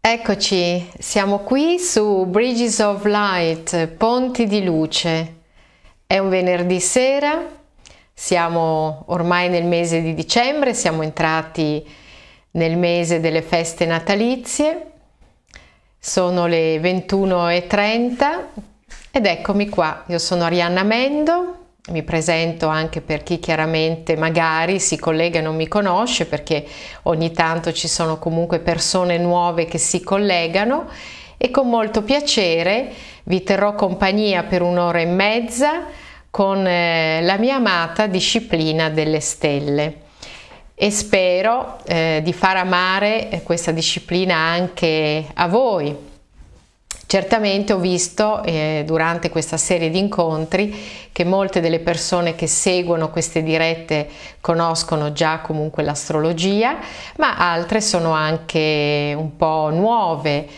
Eccoci, siamo qui su Bridges of Light, Ponti di Luce. È un venerdì sera, siamo ormai nel mese di dicembre, siamo entrati nel mese delle feste natalizie. Sono le 21.30 ed eccomi qua. Io sono Arianna Mendo, mi presento anche per chi chiaramente magari si collega e non mi conosce perché ogni tanto ci sono comunque persone nuove che si collegano e con molto piacere vi terrò compagnia per un'ora e mezza con eh, la mia amata disciplina delle stelle e spero eh, di far amare questa disciplina anche a voi Certamente ho visto eh, durante questa serie di incontri che molte delle persone che seguono queste dirette conoscono già comunque l'astrologia, ma altre sono anche un po' nuove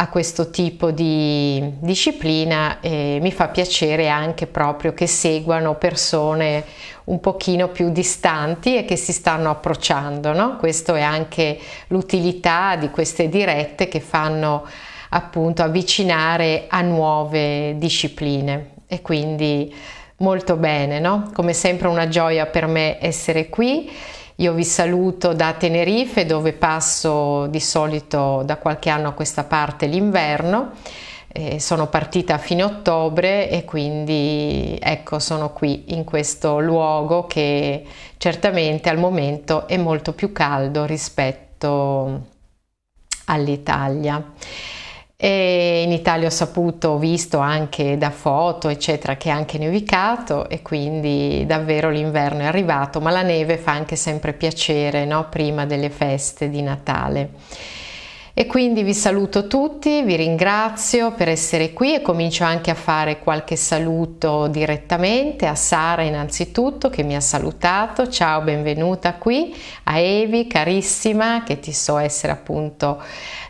a questo tipo di disciplina e mi fa piacere anche proprio che seguano persone un pochino più distanti e che si stanno approcciando. No? Questa è anche l'utilità di queste dirette che fanno appunto avvicinare a nuove discipline e quindi molto bene, no? Come sempre una gioia per me essere qui. Io vi saluto da Tenerife dove passo di solito da qualche anno a questa parte l'inverno. Eh, sono partita a fine ottobre e quindi ecco sono qui in questo luogo che certamente al momento è molto più caldo rispetto all'Italia e in Italia ho saputo, ho visto anche da foto eccetera che è anche nevicato e quindi davvero l'inverno è arrivato ma la neve fa anche sempre piacere no? prima delle feste di Natale. E quindi vi saluto tutti, vi ringrazio per essere qui e comincio anche a fare qualche saluto direttamente a Sara innanzitutto che mi ha salutato, ciao benvenuta qui, a Evi carissima che ti so essere appunto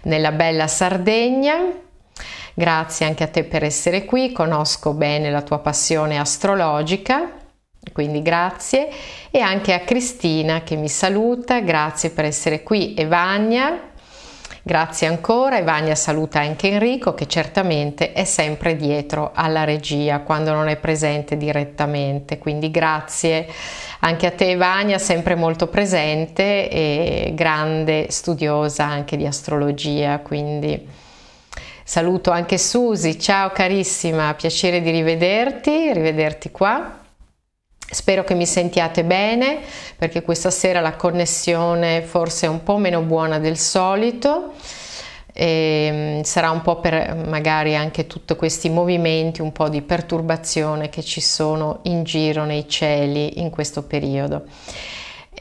nella bella Sardegna. Grazie anche a te per essere qui, conosco bene la tua passione astrologica, quindi grazie. E anche a Cristina che mi saluta, grazie per essere qui e Vania Grazie ancora e Vania saluta anche Enrico che certamente è sempre dietro alla regia quando non è presente direttamente, quindi grazie anche a te Vania, sempre molto presente e grande studiosa anche di astrologia, quindi saluto anche Susi, ciao carissima, piacere di rivederti, rivederti qua. Spero che mi sentiate bene perché questa sera la connessione forse è un po' meno buona del solito e ehm, sarà un po' per magari anche tutti questi movimenti, un po' di perturbazione che ci sono in giro nei cieli in questo periodo. E,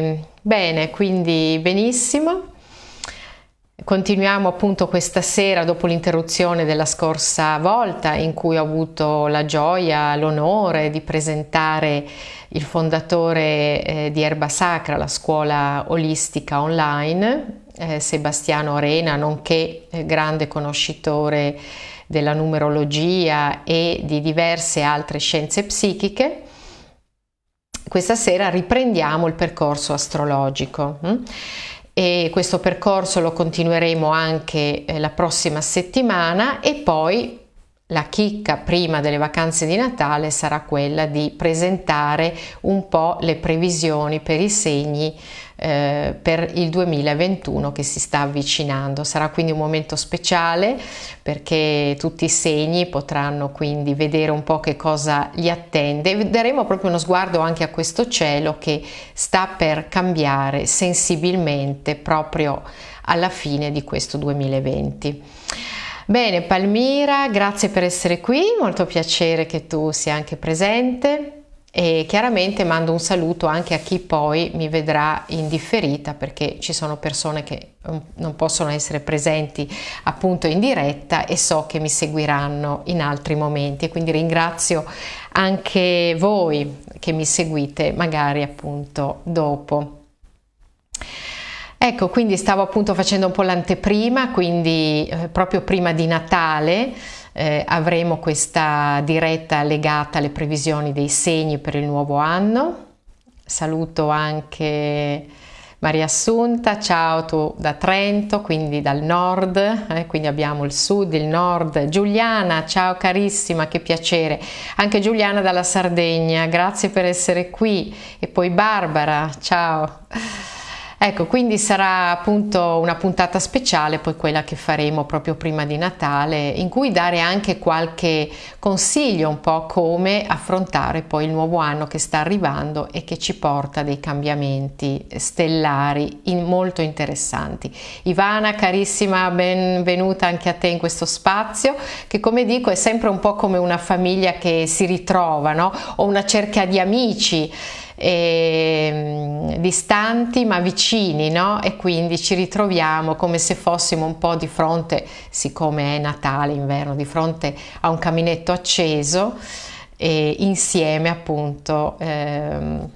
ehm, bene, quindi benissimo. Continuiamo appunto questa sera dopo l'interruzione della scorsa volta in cui ho avuto la gioia, l'onore di presentare il fondatore eh, di Erba Sacra, la scuola olistica online, eh, Sebastiano Arena, nonché eh, grande conoscitore della numerologia e di diverse altre scienze psichiche questa sera riprendiamo il percorso astrologico. Mm? e questo percorso lo continueremo anche eh, la prossima settimana e poi la chicca prima delle vacanze di Natale sarà quella di presentare un po' le previsioni per i segni eh, per il 2021 che si sta avvicinando. Sarà quindi un momento speciale perché tutti i segni potranno quindi vedere un po' che cosa li attende. Daremo proprio uno sguardo anche a questo cielo che sta per cambiare sensibilmente proprio alla fine di questo 2020. Bene, Palmira, grazie per essere qui, molto piacere che tu sia anche presente e chiaramente mando un saluto anche a chi poi mi vedrà in differita perché ci sono persone che um, non possono essere presenti appunto in diretta e so che mi seguiranno in altri momenti e quindi ringrazio anche voi che mi seguite magari appunto dopo. Ecco, quindi stavo appunto facendo un po' l'anteprima, quindi eh, proprio prima di Natale eh, avremo questa diretta legata alle previsioni dei segni per il nuovo anno. Saluto anche Maria Assunta, ciao tu da Trento, quindi dal nord, eh, quindi abbiamo il sud, il nord. Giuliana, ciao carissima, che piacere. Anche Giuliana dalla Sardegna, grazie per essere qui. E poi Barbara, ciao. Ecco, quindi sarà appunto una puntata speciale, poi quella che faremo proprio prima di Natale, in cui dare anche qualche consiglio un po' come affrontare poi il nuovo anno che sta arrivando e che ci porta dei cambiamenti stellari in molto interessanti. Ivana, carissima, benvenuta anche a te in questo spazio, che come dico è sempre un po' come una famiglia che si ritrova, no? O una cerchia di amici. E distanti ma vicini, no? E quindi ci ritroviamo come se fossimo un po' di fronte, siccome è Natale, inverno, di fronte a un caminetto acceso e insieme appunto ehm,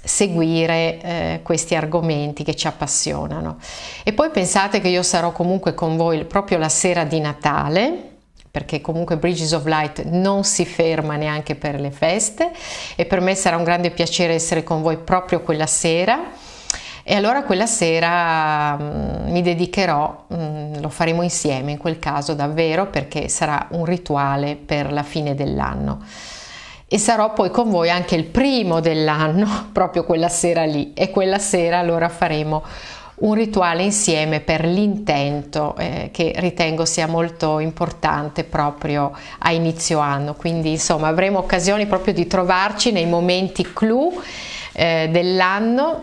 seguire eh, questi argomenti che ci appassionano. E poi pensate che io sarò comunque con voi proprio la sera di Natale perché comunque Bridges of Light non si ferma neanche per le feste e per me sarà un grande piacere essere con voi proprio quella sera. E allora quella sera mh, mm, mi dedicherò, mh, mm, lo faremo insieme in quel caso davvero perché sarà un rituale per la fine dell'anno. E sarò poi con voi anche il primo dell'anno, proprio quella sera lì. E quella sera allora faremo un rituale insieme per l'intento eh, che ritengo sia molto importante proprio a inizio anno. Quindi insomma avremo occasione proprio di trovarci nei momenti clou eh, dell'anno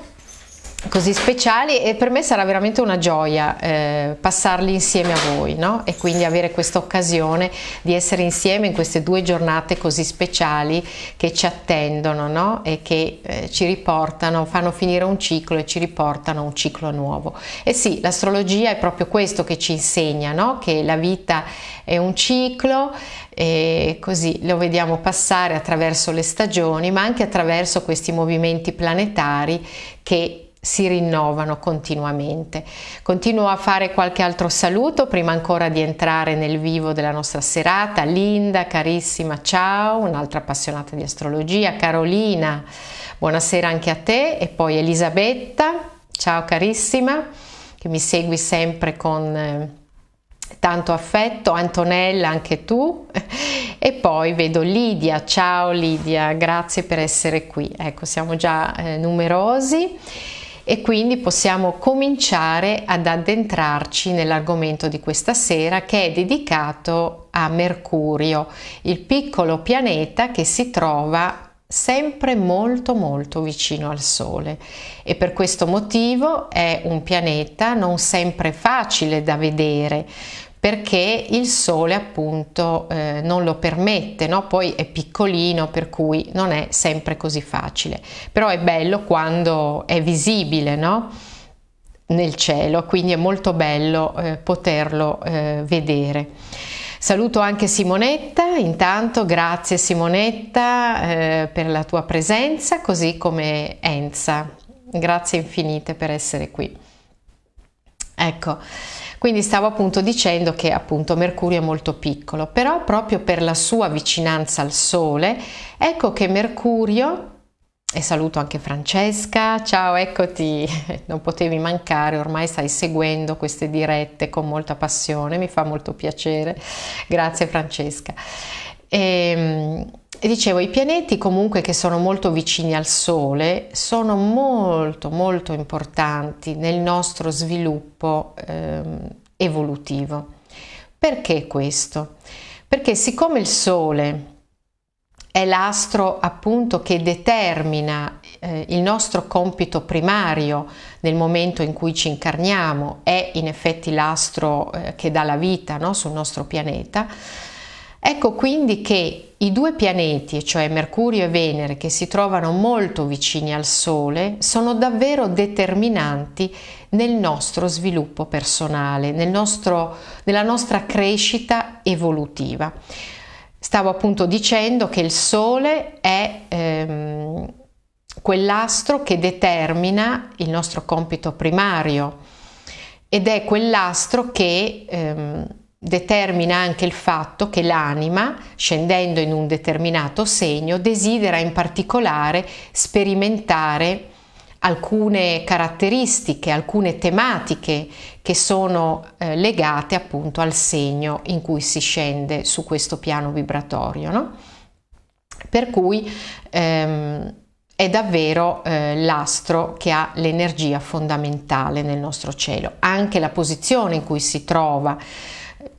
così speciali e per me sarà veramente una gioia eh, passarli insieme a voi no? e quindi avere questa occasione di essere insieme in queste due giornate così speciali che ci attendono no? e che eh, ci riportano, fanno finire un ciclo e ci riportano a un ciclo nuovo. E sì, l'astrologia è proprio questo che ci insegna, no? che la vita è un ciclo e così lo vediamo passare attraverso le stagioni ma anche attraverso questi movimenti planetari che si rinnovano continuamente. Continuo a fare qualche altro saluto prima ancora di entrare nel vivo della nostra serata. Linda, carissima, ciao, un'altra appassionata di astrologia. Carolina, buonasera anche a te. E poi Elisabetta, ciao carissima, che mi segui sempre con eh, tanto affetto, Antonella anche tu e poi vedo Lidia, ciao Lidia, grazie per essere qui, ecco siamo già eh, numerosi e quindi possiamo cominciare ad addentrarci nell'argomento di questa sera che è dedicato a Mercurio, il piccolo pianeta che si trova sempre molto molto vicino al Sole e per questo motivo è un pianeta non sempre facile da vedere perché il sole appunto eh, non lo permette, no? poi è piccolino per cui non è sempre così facile, però è bello quando è visibile no? nel cielo, quindi è molto bello eh, poterlo eh, vedere. Saluto anche Simonetta, intanto grazie Simonetta eh, per la tua presenza, così come Enza, grazie infinite per essere qui. Ecco. Quindi stavo appunto dicendo che appunto Mercurio è molto piccolo, però proprio per la sua vicinanza al Sole, ecco che Mercurio e saluto anche Francesca, ciao eccoti, non potevi mancare, ormai stai seguendo queste dirette con molta passione, mi fa molto piacere, grazie Francesca. E, ehm, dicevo, i pianeti comunque che sono molto vicini al Sole sono molto molto importanti nel nostro sviluppo ehm, evolutivo. Perché questo? Perché siccome il Sole è l'astro appunto che determina eh, il nostro compito primario nel momento in cui ci incarniamo, è in effetti l'astro eh, che dà la vita no? sul nostro pianeta, Ecco quindi che i due pianeti, cioè Mercurio e Venere, che si trovano molto vicini al Sole, sono davvero determinanti nel nostro sviluppo personale, nel nostro, nella nostra crescita evolutiva. Stavo appunto dicendo che il Sole è ehm, quell'astro che determina il nostro compito primario ed è quell'astro che... Ehm, determina anche il fatto che l'anima, scendendo in un determinato segno, desidera in particolare sperimentare alcune caratteristiche, alcune tematiche che sono eh, legate appunto al segno in cui si scende su questo piano vibratorio. No? Per cui ehm, è davvero eh, l'astro che ha l'energia fondamentale nel nostro cielo, anche la posizione in cui si trova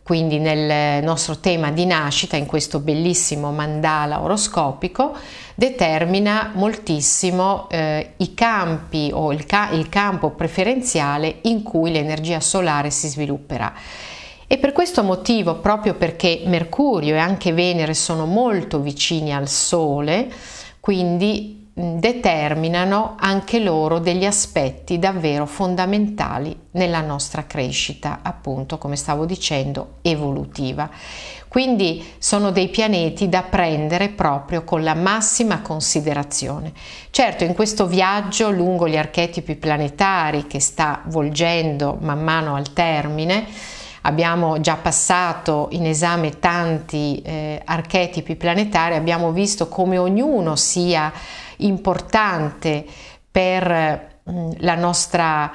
quindi nel nostro tema di nascita, in questo bellissimo mandala oroscopico, determina moltissimo eh, i campi o il, ca il campo preferenziale in cui l'energia solare si svilupperà. E per questo motivo, proprio perché Mercurio e anche Venere sono molto vicini al Sole, quindi Mm, determinano anche loro degli aspetti davvero fondamentali nella nostra crescita, appunto, come stavo dicendo, evolutiva. Quindi sono dei pianeti da prendere proprio con la massima considerazione. Certo, in questo viaggio lungo gli archetipi planetari che sta volgendo man mano al termine, abbiamo già passato in esame tanti eh, archetipi planetari, abbiamo visto come ognuno sia importante per mm, la nostra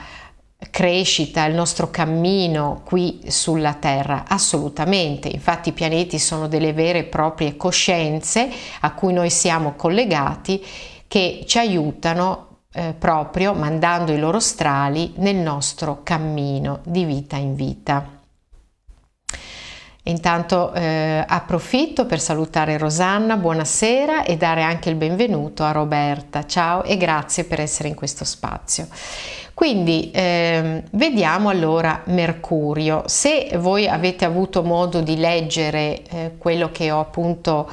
crescita, il nostro cammino qui sulla Terra? Assolutamente, infatti i pianeti sono delle vere e proprie coscienze a cui noi siamo collegati che ci aiutano eh, proprio mandando i loro strali nel nostro cammino di vita in vita. Intanto eh, approfitto per salutare Rosanna, buonasera e dare anche il benvenuto a Roberta. Ciao e grazie per essere in questo spazio. Quindi ehm, vediamo allora Mercurio. Se voi avete avuto modo di leggere eh, quello che ho appunto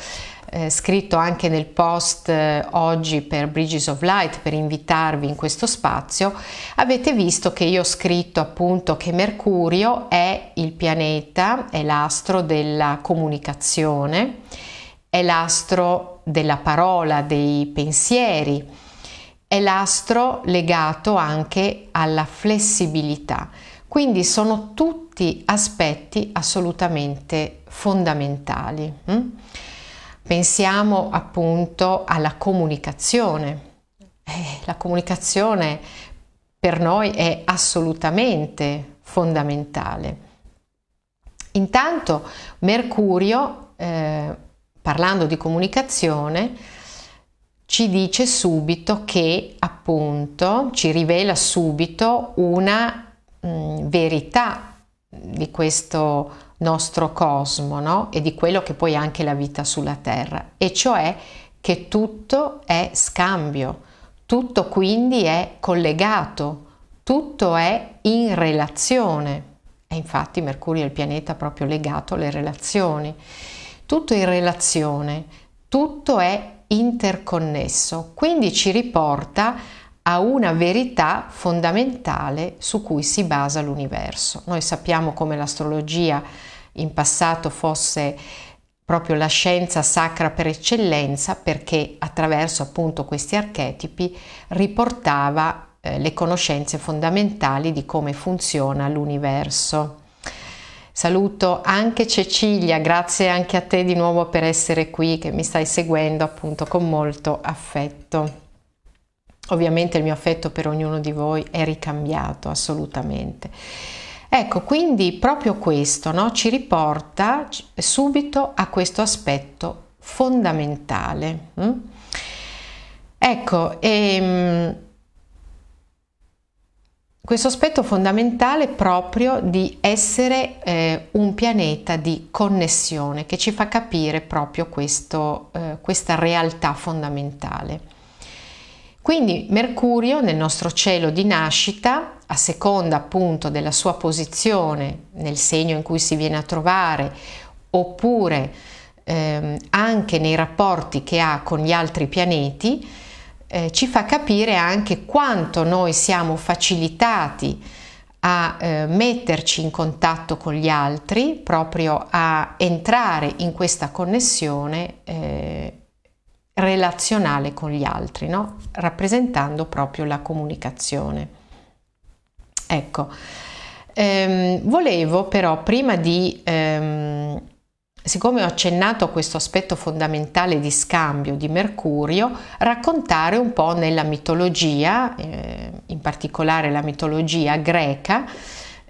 eh, scritto anche nel post eh, oggi per Bridges of Light per invitarvi in questo spazio, avete visto che io ho scritto appunto che Mercurio è il pianeta, è l'astro della comunicazione, è l'astro della parola, dei pensieri, è l'astro legato anche alla flessibilità. Quindi sono tutti aspetti assolutamente fondamentali. Mm? Pensiamo appunto alla comunicazione. Eh, la comunicazione per noi è assolutamente fondamentale. Intanto Mercurio, eh, parlando di comunicazione, ci dice subito che appunto ci rivela subito una mh, mm, verità di questo nostro cosmo no? e di quello che poi è anche la vita sulla Terra, e cioè che tutto è scambio, tutto quindi è collegato, tutto è in relazione. E infatti Mercurio è il pianeta proprio legato alle relazioni. Tutto in relazione, tutto è interconnesso, quindi ci riporta a a una verità fondamentale su cui si basa l'universo. Noi sappiamo come l'astrologia in passato fosse proprio la scienza sacra per eccellenza perché attraverso appunto questi archetipi riportava eh, le conoscenze fondamentali di come funziona l'universo. Saluto anche Cecilia, grazie anche a te di nuovo per essere qui che mi stai seguendo appunto con molto affetto. Ovviamente il mio affetto per ognuno di voi è ricambiato assolutamente. Ecco, quindi proprio questo no, ci riporta subito a questo aspetto fondamentale. Mm? Ecco, ehm, questo aspetto fondamentale proprio di essere eh, un pianeta di connessione che ci fa capire proprio questo, eh, questa realtà fondamentale. Quindi Mercurio nel nostro cielo di nascita, a seconda appunto della sua posizione nel segno in cui si viene a trovare, oppure ehm, anche nei rapporti che ha con gli altri pianeti, eh, ci fa capire anche quanto noi siamo facilitati a eh, metterci in contatto con gli altri, proprio a entrare in questa connessione. Eh, relazionale con gli altri, no? rappresentando proprio la comunicazione. Ecco, ehm, volevo però prima di, ehm, siccome ho accennato a questo aspetto fondamentale di scambio di Mercurio, raccontare un po' nella mitologia, eh, in particolare la mitologia greca,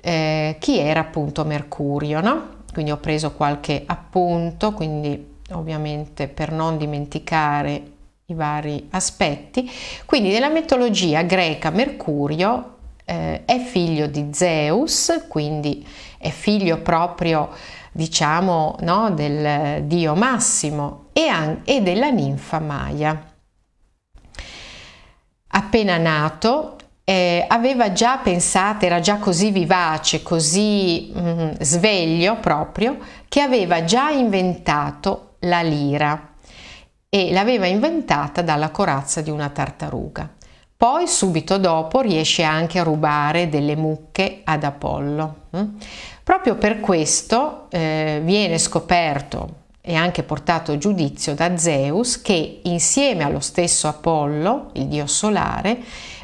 eh, chi era appunto Mercurio, no? Quindi ho preso qualche appunto, quindi ovviamente per non dimenticare i vari aspetti. Quindi nella mitologia greca Mercurio eh, è figlio di Zeus, quindi è figlio proprio diciamo no, del dio massimo e, an- e della ninfa Maia. Appena nato eh, aveva già pensato, era già così vivace, così mh, mm, sveglio proprio, che aveva già inventato la lira e l'aveva inventata dalla corazza di una tartaruga. Poi subito dopo riesce anche a rubare delle mucche ad Apollo. Mm? Proprio per questo eh, viene scoperto e anche portato a giudizio da Zeus che insieme allo stesso Apollo, il dio solare,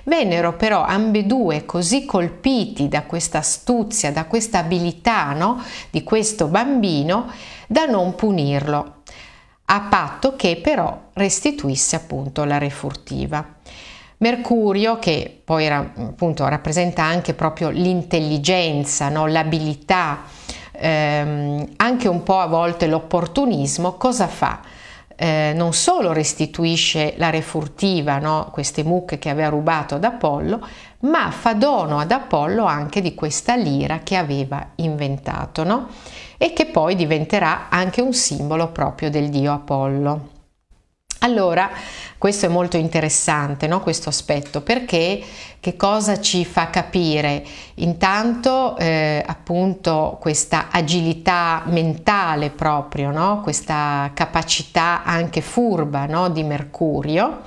vennero però ambedue così colpiti da questa astuzia, da questa abilità no, di questo bambino, da non punirlo a patto che però restituisse appunto la refurtiva. Mercurio, che poi era, appunto, rappresenta anche proprio l'intelligenza, no? l'abilità, ehm, anche un po' a volte l'opportunismo, cosa fa? Eh, non solo restituisce la refurtiva, no? queste mucche che aveva rubato ad Apollo, ma fa dono ad Apollo anche di questa lira che aveva inventato. No? e che poi diventerà anche un simbolo proprio del dio Apollo. Allora, questo è molto interessante, no? questo aspetto, perché che cosa ci fa capire? Intanto eh, appunto questa agilità mentale proprio, no? questa capacità anche furba no? di Mercurio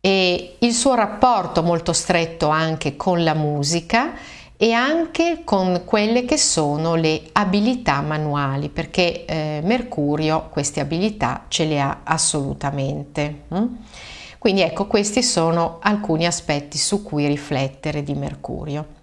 e il suo rapporto molto stretto anche con la musica e anche con quelle che sono le abilità manuali perché eh, Mercurio queste abilità ce le ha assolutamente. Mm? Quindi ecco questi sono alcuni aspetti su cui riflettere di Mercurio.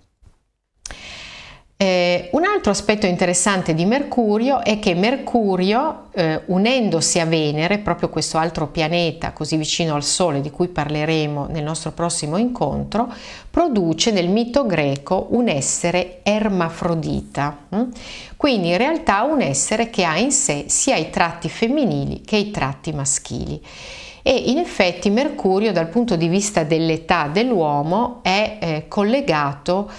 Eh, un altro aspetto interessante di Mercurio è che Mercurio, eh, unendosi a Venere, proprio questo altro pianeta così vicino al Sole di cui parleremo nel nostro prossimo incontro, produce nel mito greco un essere ermafrodita, mm? quindi in realtà un essere che ha in sé sia i tratti femminili che i tratti maschili e in effetti Mercurio dal punto di vista dell'età dell'uomo è eh, collegato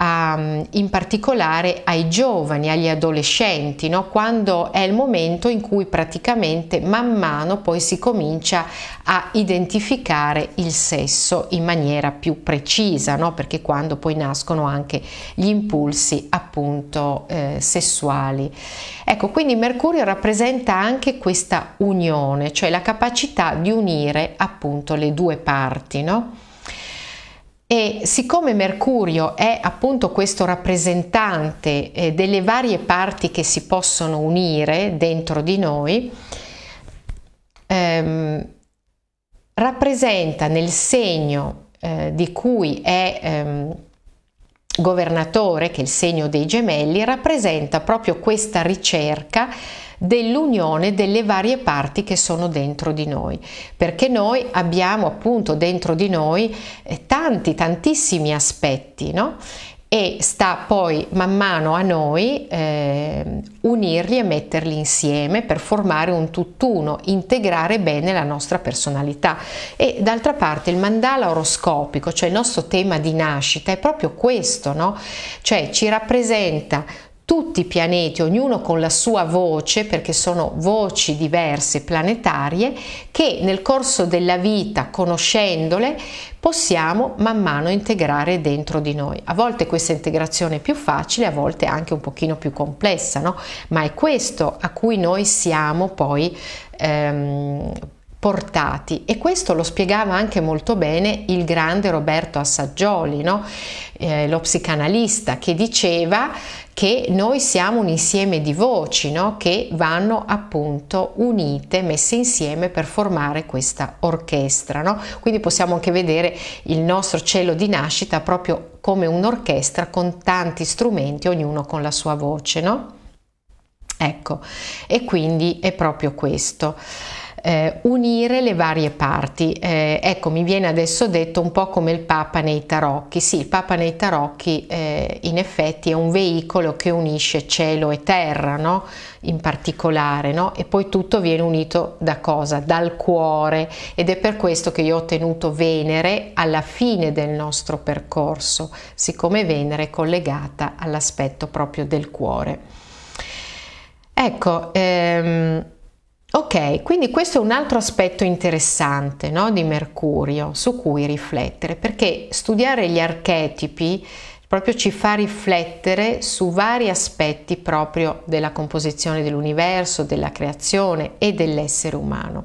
a, in particolare ai giovani, agli adolescenti, no? quando è il momento in cui praticamente man mano poi si comincia a identificare il sesso in maniera più precisa, no? perché quando poi nascono anche gli impulsi appunto eh, sessuali. Ecco, quindi Mercurio rappresenta anche questa unione, cioè la capacità di unire appunto le due parti. No? E siccome Mercurio è appunto questo rappresentante eh, delle varie parti che si possono unire dentro di noi, ehm, rappresenta nel segno eh, di cui è ehm, governatore, che è il segno dei gemelli, rappresenta proprio questa ricerca dell'unione delle varie parti che sono dentro di noi, perché noi abbiamo appunto dentro di noi eh, tanti, tantissimi aspetti, no? e sta poi man mano a noi eh, unirli e metterli insieme per formare un tutt'uno, integrare bene la nostra personalità. E d'altra parte il mandala oroscopico, cioè il nostro tema di nascita, è proprio questo, no? Cioè ci rappresenta tutti i pianeti, ognuno con la sua voce, perché sono voci diverse planetarie, che nel corso della vita, conoscendole, possiamo man mano integrare dentro di noi. A volte questa integrazione è più facile, a volte anche un pochino più complessa, no? ma è questo a cui noi siamo poi ehm, portati e questo lo spiegava anche molto bene il grande Roberto Assaggioli, no? eh, lo psicanalista che diceva che noi siamo un insieme di voci no? che vanno appunto unite, messe insieme per formare questa orchestra. No? Quindi possiamo anche vedere il nostro cielo di nascita proprio come un'orchestra con tanti strumenti, ognuno con la sua voce. No? Ecco, e quindi è proprio questo eh, unire le varie parti. Eh, ecco, mi viene adesso detto un po' come il Papa nei tarocchi. Sì, il Papa nei tarocchi eh, in effetti è un veicolo che unisce cielo e terra, no? in particolare, no? e poi tutto viene unito da cosa? Dal cuore ed è per questo che io ho tenuto Venere alla fine del nostro percorso, siccome Venere è collegata all'aspetto proprio del cuore. Ecco, ehm, Ok, quindi questo è un altro aspetto interessante no, di Mercurio su cui riflettere, perché studiare gli archetipi proprio ci fa riflettere su vari aspetti proprio della composizione dell'universo, della creazione e dell'essere umano.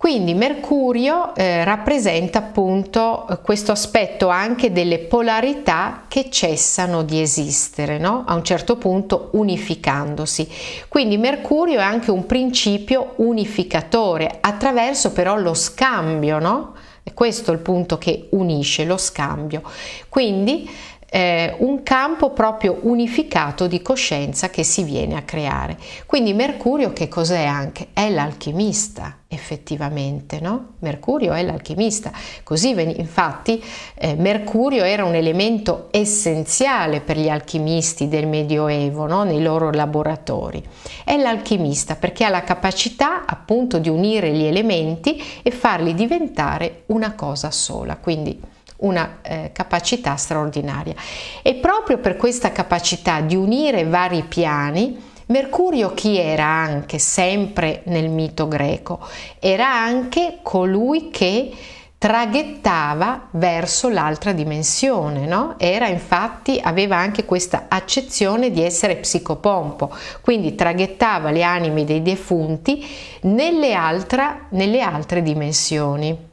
Quindi Mercurio eh, rappresenta appunto eh, questo aspetto anche delle polarità che cessano di esistere, no? a un certo punto unificandosi. Quindi Mercurio è anche un principio unificatore attraverso però lo scambio, no? E questo è il punto che unisce lo scambio. Quindi eh, un campo proprio unificato di coscienza che si viene a creare. Quindi Mercurio che cos'è anche? È l'alchimista effettivamente, no? Mercurio è l'alchimista. Così infatti eh, Mercurio era un elemento essenziale per gli alchimisti del Medioevo, no? nei loro laboratori. È l'alchimista perché ha la capacità appunto di unire gli elementi e farli diventare una cosa sola. Quindi una eh, capacità straordinaria. E proprio per questa capacità di unire vari piani, Mercurio chi era anche, sempre nel mito greco? Era anche colui che traghettava verso l'altra dimensione, no? Era infatti, aveva anche questa accezione di essere psicopompo, quindi traghettava le anime dei defunti nelle, altra, nelle altre dimensioni.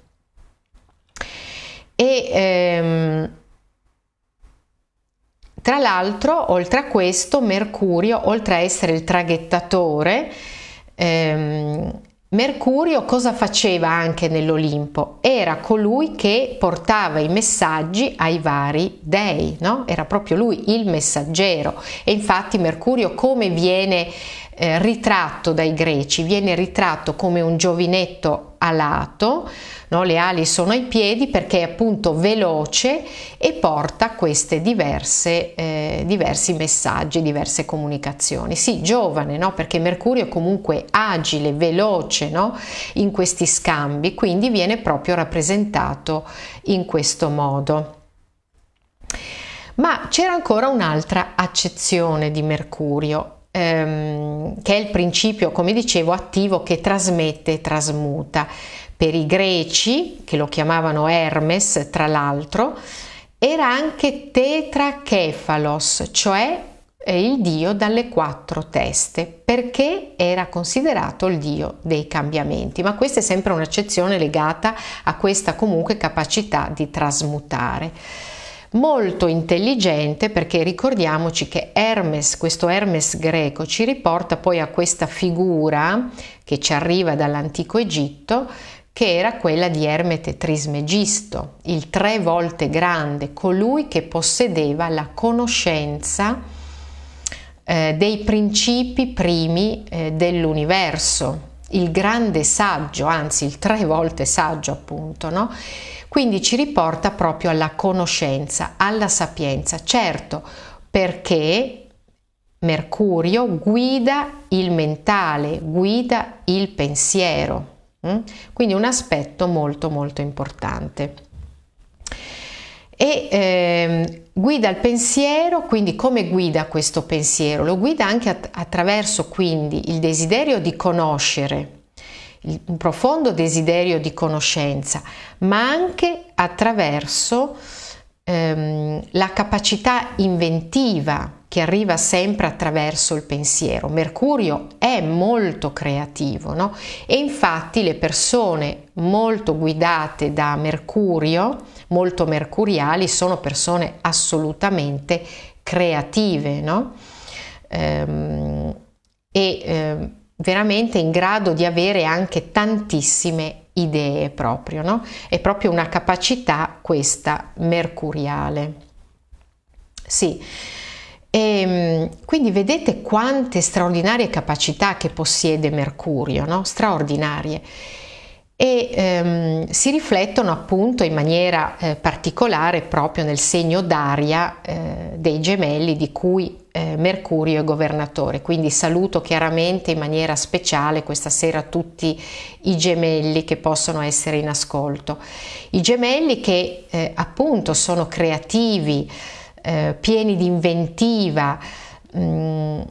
E ehm, tra l'altro, oltre a questo, Mercurio, oltre a essere il traghettatore, ehm, Mercurio cosa faceva anche nell'Olimpo? Era colui che portava i messaggi ai vari dei, no? era proprio lui il messaggero e infatti Mercurio come viene eh, ritratto dai greci, viene ritratto come un giovinetto alato, no? le ali sono ai piedi perché è appunto veloce e porta questi eh, diversi messaggi, diverse comunicazioni. Sì, giovane, no? perché Mercurio è comunque agile, veloce no? in questi scambi, quindi viene proprio rappresentato in questo modo. Ma c'era ancora un'altra accezione di Mercurio ehm, che è il principio, come dicevo, attivo che trasmette e trasmuta. Per i greci, che lo chiamavano Hermes, tra l'altro, era anche tetrakefalos, cioè eh, il dio dalle quattro teste, perché era considerato il dio dei cambiamenti, ma questa è sempre un'accezione legata a questa comunque capacità di trasmutare molto intelligente perché ricordiamoci che Hermes, questo Hermes greco, ci riporta poi a questa figura che ci arriva dall'antico Egitto, che era quella di Ermete Trismegisto, il tre volte grande, colui che possedeva la conoscenza eh, dei principi primi eh, dell'universo, il grande saggio, anzi il tre volte saggio appunto, no? Quindi ci riporta proprio alla conoscenza, alla sapienza. Certo, perché Mercurio guida il mentale, guida il pensiero. Mm? Quindi un aspetto molto molto importante. E eh, guida il pensiero, quindi come guida questo pensiero? Lo guida anche att- attraverso quindi il desiderio di conoscere, un profondo desiderio di conoscenza, ma anche attraverso ehm, la capacità inventiva che arriva sempre attraverso il pensiero. Mercurio è molto creativo no? e infatti le persone molto guidate da Mercurio, molto mercuriali, sono persone assolutamente creative. No? Ehm, e, ehm, veramente in grado di avere anche tantissime idee proprio, no? È proprio una capacità questa mercuriale. Sì. E, ehm, quindi vedete quante straordinarie capacità che possiede Mercurio, no? Straordinarie e ehm, si riflettono appunto in maniera eh, particolare proprio nel segno d'aria eh, dei gemelli di cui eh, Mercurio è governatore. Quindi saluto chiaramente in maniera speciale questa sera tutti i gemelli che possono essere in ascolto. I gemelli che eh, appunto sono creativi, eh, pieni di inventiva, mh, mm,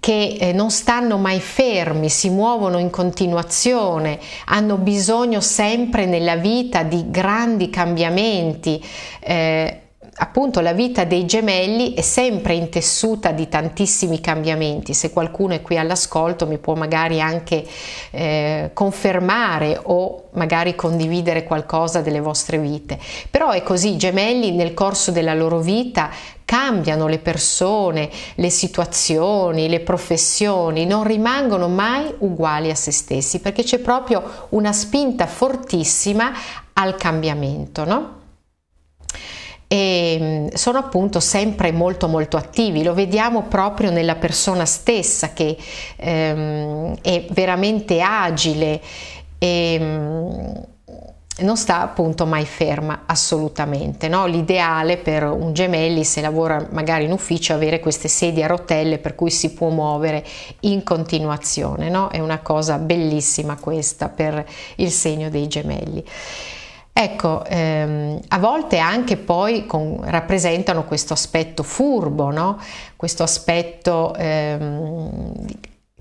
che eh, non stanno mai fermi, si muovono in continuazione, hanno bisogno sempre nella vita di grandi cambiamenti. Eh, appunto la vita dei gemelli è sempre intessuta di tantissimi cambiamenti. Se qualcuno è qui all'ascolto mi può magari anche eh, confermare o magari condividere qualcosa delle vostre vite. Però è così, i gemelli nel corso della loro vita cambiano le persone, le situazioni, le professioni, non rimangono mai uguali a se stessi perché c'è proprio una spinta fortissima al cambiamento, no? e mm, sono appunto sempre molto molto attivi, lo vediamo proprio nella persona stessa che ehm, è veramente agile e mm, non sta appunto mai ferma assolutamente. No? L'ideale per un gemelli se lavora magari in ufficio è avere queste sedie a rotelle per cui si può muovere in continuazione, no? è una cosa bellissima questa per il segno dei gemelli. Ecco, ehm, a volte anche poi con, rappresentano questo aspetto furbo, no? questo aspetto ehm,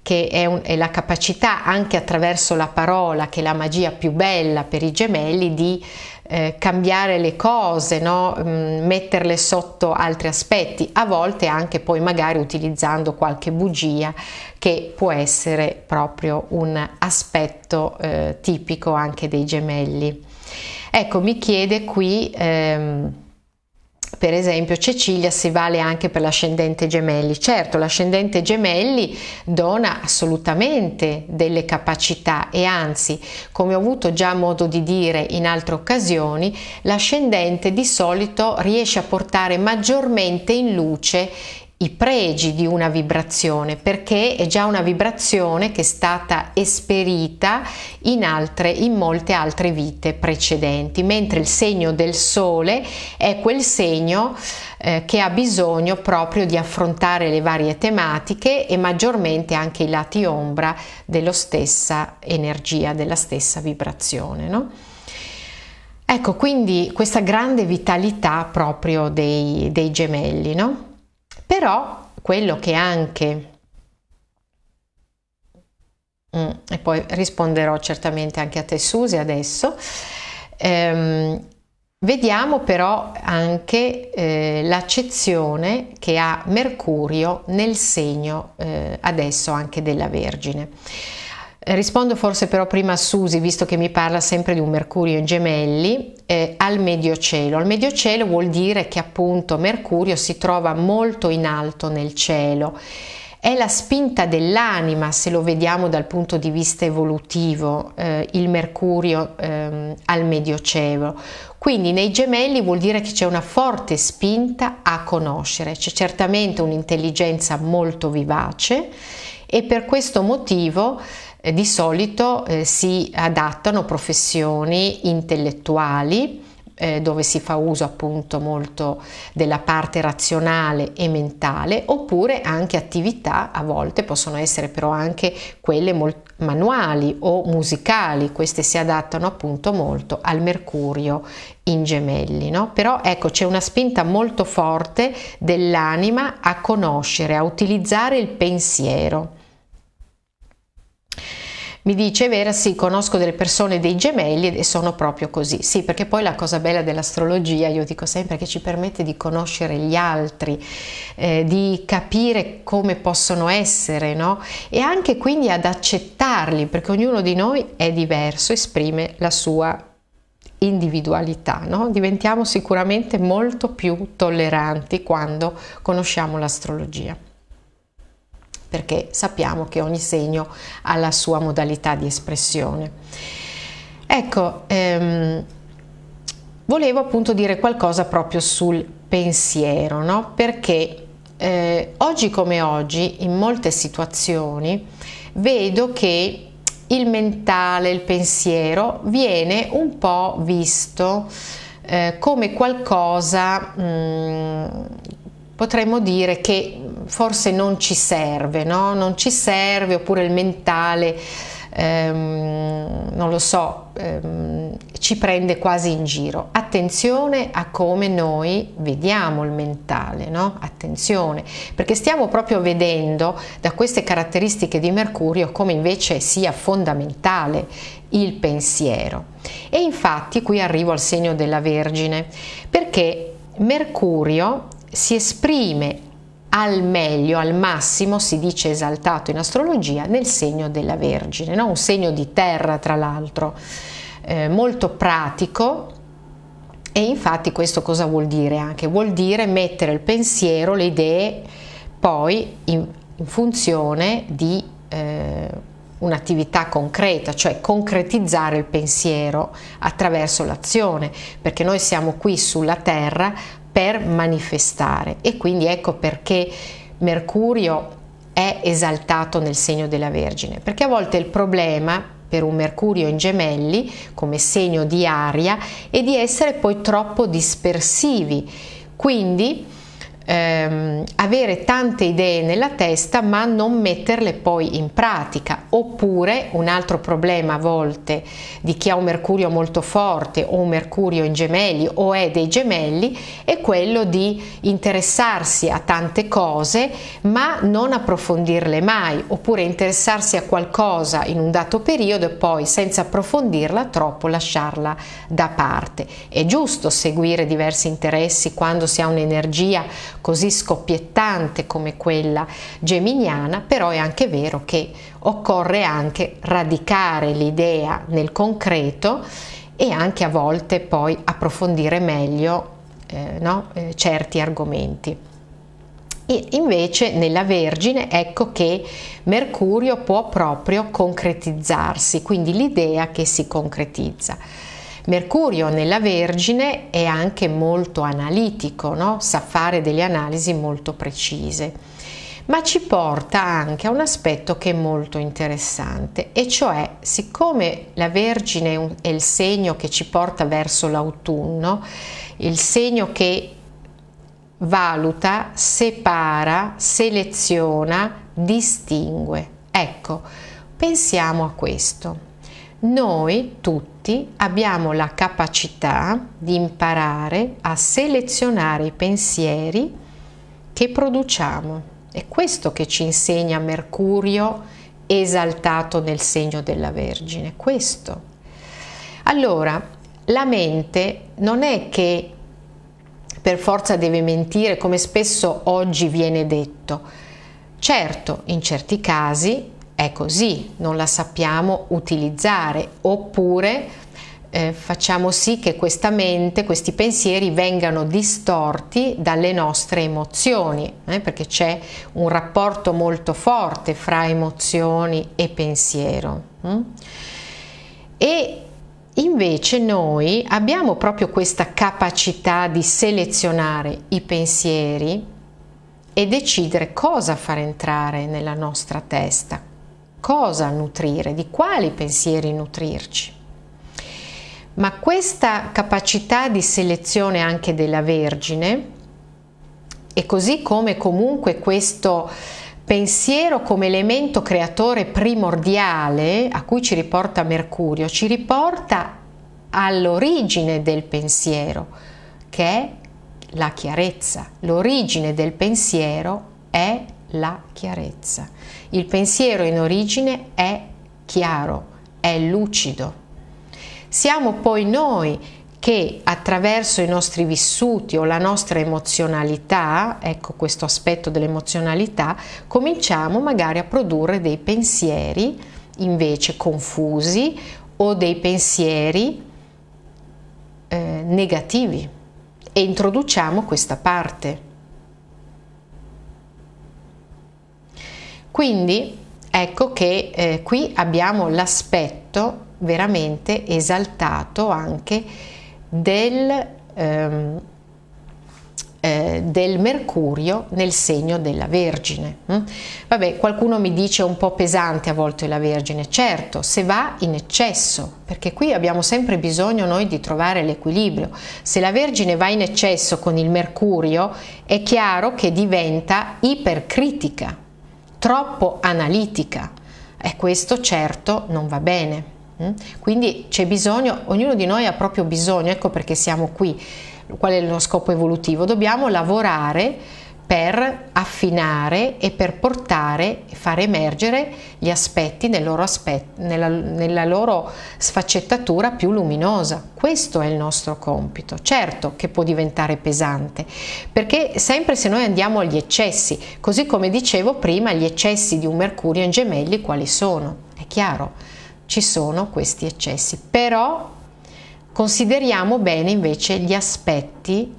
che è, un, è, la capacità anche attraverso la parola, che è la magia più bella per i gemelli, di eh, cambiare le cose, no? Mm, metterle sotto altri aspetti, a volte anche poi magari utilizzando qualche bugia che può essere proprio un aspetto eh, tipico anche dei gemelli. Ecco, mi chiede qui, ehm, per esempio, Cecilia se vale anche per l'ascendente gemelli. Certo, l'ascendente gemelli dona assolutamente delle capacità e anzi, come ho avuto già modo di dire in altre occasioni, l'ascendente di solito riesce a portare maggiormente in luce i pregi di una vibrazione perché è già una vibrazione che è stata esperita in, altre, in molte altre vite precedenti, mentre il segno del sole è quel segno eh, che ha bisogno proprio di affrontare le varie tematiche e maggiormente anche i lati ombra della stessa energia, della stessa vibrazione. No? Ecco, quindi questa grande vitalità proprio dei, dei gemelli, no? Però quello che anche mm, e poi risponderò certamente anche a te Susi adesso. Ehm, vediamo però anche eh, l'accezione che ha Mercurio nel segno eh, adesso anche della Vergine rispondo forse però prima a Susi, visto che mi parla sempre di un Mercurio in gemelli, eh, al medio cielo. Al medio cielo vuol dire che appunto Mercurio si trova molto in alto nel cielo. È la spinta dell'anima, se lo vediamo dal punto di vista evolutivo, eh, il Mercurio ehm, al medio cielo. Quindi nei gemelli vuol dire che c'è una forte spinta a conoscere, c'è certamente un'intelligenza molto vivace e per questo motivo eh, di solito eh, si adattano professioni intellettuali eh, dove si fa uso appunto molto della parte razionale e mentale oppure anche attività a volte possono essere però anche quelle manuali o musicali queste si adattano appunto molto al mercurio in gemelli no? però ecco c'è una spinta molto forte dell'anima a conoscere a utilizzare il pensiero mi dice Vera, sì, conosco delle persone, dei gemelli e sono proprio così. Sì, perché poi la cosa bella dell'astrologia, io dico sempre, che ci permette di conoscere gli altri, eh, di capire come possono essere, no? E anche quindi ad accettarli, perché ognuno di noi è diverso, esprime la sua individualità, no? diventiamo sicuramente molto più tolleranti quando conosciamo l'astrologia perché sappiamo che ogni segno ha la sua modalità di espressione. Ecco, ehm, volevo appunto dire qualcosa proprio sul pensiero, no? perché eh, oggi come oggi in molte situazioni vedo che il mentale, il pensiero viene un po' visto eh, come qualcosa mh, mm, potremmo dire che forse non ci serve, no? non ci serve oppure il mentale, ehm, non lo so, ehm, ci prende quasi in giro. Attenzione a come noi vediamo il mentale, no? attenzione, perché stiamo proprio vedendo da queste caratteristiche di Mercurio come invece sia fondamentale il pensiero. E infatti qui arrivo al segno della Vergine, perché Mercurio si esprime al meglio, al massimo, si dice esaltato in astrologia, nel segno della Vergine, no? un segno di terra tra l'altro, eh, molto pratico e infatti questo cosa vuol dire anche? Vuol dire mettere il pensiero, le idee poi in, in funzione di eh, un'attività concreta, cioè concretizzare il pensiero attraverso l'azione, perché noi siamo qui sulla terra per manifestare e quindi ecco perché Mercurio è esaltato nel segno della Vergine, perché a volte il problema per un Mercurio in gemelli come segno di aria è di essere poi troppo dispersivi, quindi ehm, avere tante idee nella testa ma non metterle poi in pratica. Oppure un altro problema a volte di chi ha un mercurio molto forte o un mercurio in gemelli o è dei gemelli è quello di interessarsi a tante cose ma non approfondirle mai oppure interessarsi a qualcosa in un dato periodo e poi senza approfondirla troppo lasciarla da parte. È giusto seguire diversi interessi quando si ha un'energia così scoppiettante come quella geminiana, però è anche vero che occorre anche radicare l'idea nel concreto e anche a volte poi approfondire meglio eh, no? eh, certi argomenti. E invece nella Vergine ecco che Mercurio può proprio concretizzarsi, quindi l'idea che si concretizza. Mercurio nella Vergine è anche molto analitico, no? sa fare delle analisi molto precise, ma ci porta anche a un aspetto che è molto interessante, e cioè siccome la Vergine è il segno che ci porta verso l'autunno, il segno che valuta, separa, seleziona, distingue. Ecco, pensiamo a questo noi tutti abbiamo la capacità di imparare a selezionare i pensieri che produciamo. È questo che ci insegna Mercurio esaltato nel segno della Vergine, questo. Allora, la mente non è che per forza deve mentire, come spesso oggi viene detto. Certo, in certi casi è così, non la sappiamo utilizzare oppure eh, facciamo sì che questa mente, questi pensieri vengano distorti dalle nostre emozioni, eh, perché c'è un rapporto molto forte fra emozioni e pensiero. Mm? E Invece noi abbiamo proprio questa capacità di selezionare i pensieri e decidere cosa far entrare nella nostra testa, cosa nutrire, di quali pensieri nutrirci. Ma questa capacità di selezione anche della Vergine, e così come comunque questo pensiero come elemento creatore primordiale a cui ci riporta Mercurio, ci riporta all'origine del pensiero, che è la chiarezza. L'origine del pensiero è la chiarezza. Il pensiero in origine è chiaro, è lucido. Siamo poi noi che attraverso i nostri vissuti o la nostra emozionalità, ecco questo aspetto dell'emozionalità, cominciamo magari a produrre dei pensieri invece confusi o dei pensieri eh, negativi e introduciamo questa parte. Quindi ecco che eh, qui abbiamo l'aspetto veramente esaltato anche del, ehm, eh, del, mercurio nel segno della Vergine. Mm? Vabbè, qualcuno mi dice un po' pesante a volte la Vergine, certo, se va in eccesso, perché qui abbiamo sempre bisogno noi di trovare l'equilibrio. Se la Vergine va in eccesso con il mercurio, è chiaro che diventa ipercritica troppo analitica e questo certo non va bene. Mm? Quindi c'è bisogno, ognuno di noi ha proprio bisogno, ecco perché siamo qui. Qual è lo scopo evolutivo? Dobbiamo lavorare per affinare e per portare e far emergere gli aspetti nel loro aspet nella, nella loro sfaccettatura più luminosa. Questo è il nostro compito. Certo che può diventare pesante, perché sempre se noi andiamo agli eccessi, così come dicevo prima, gli eccessi di un Mercurio in gemelli quali sono? È chiaro, ci sono questi eccessi, però consideriamo bene invece gli aspetti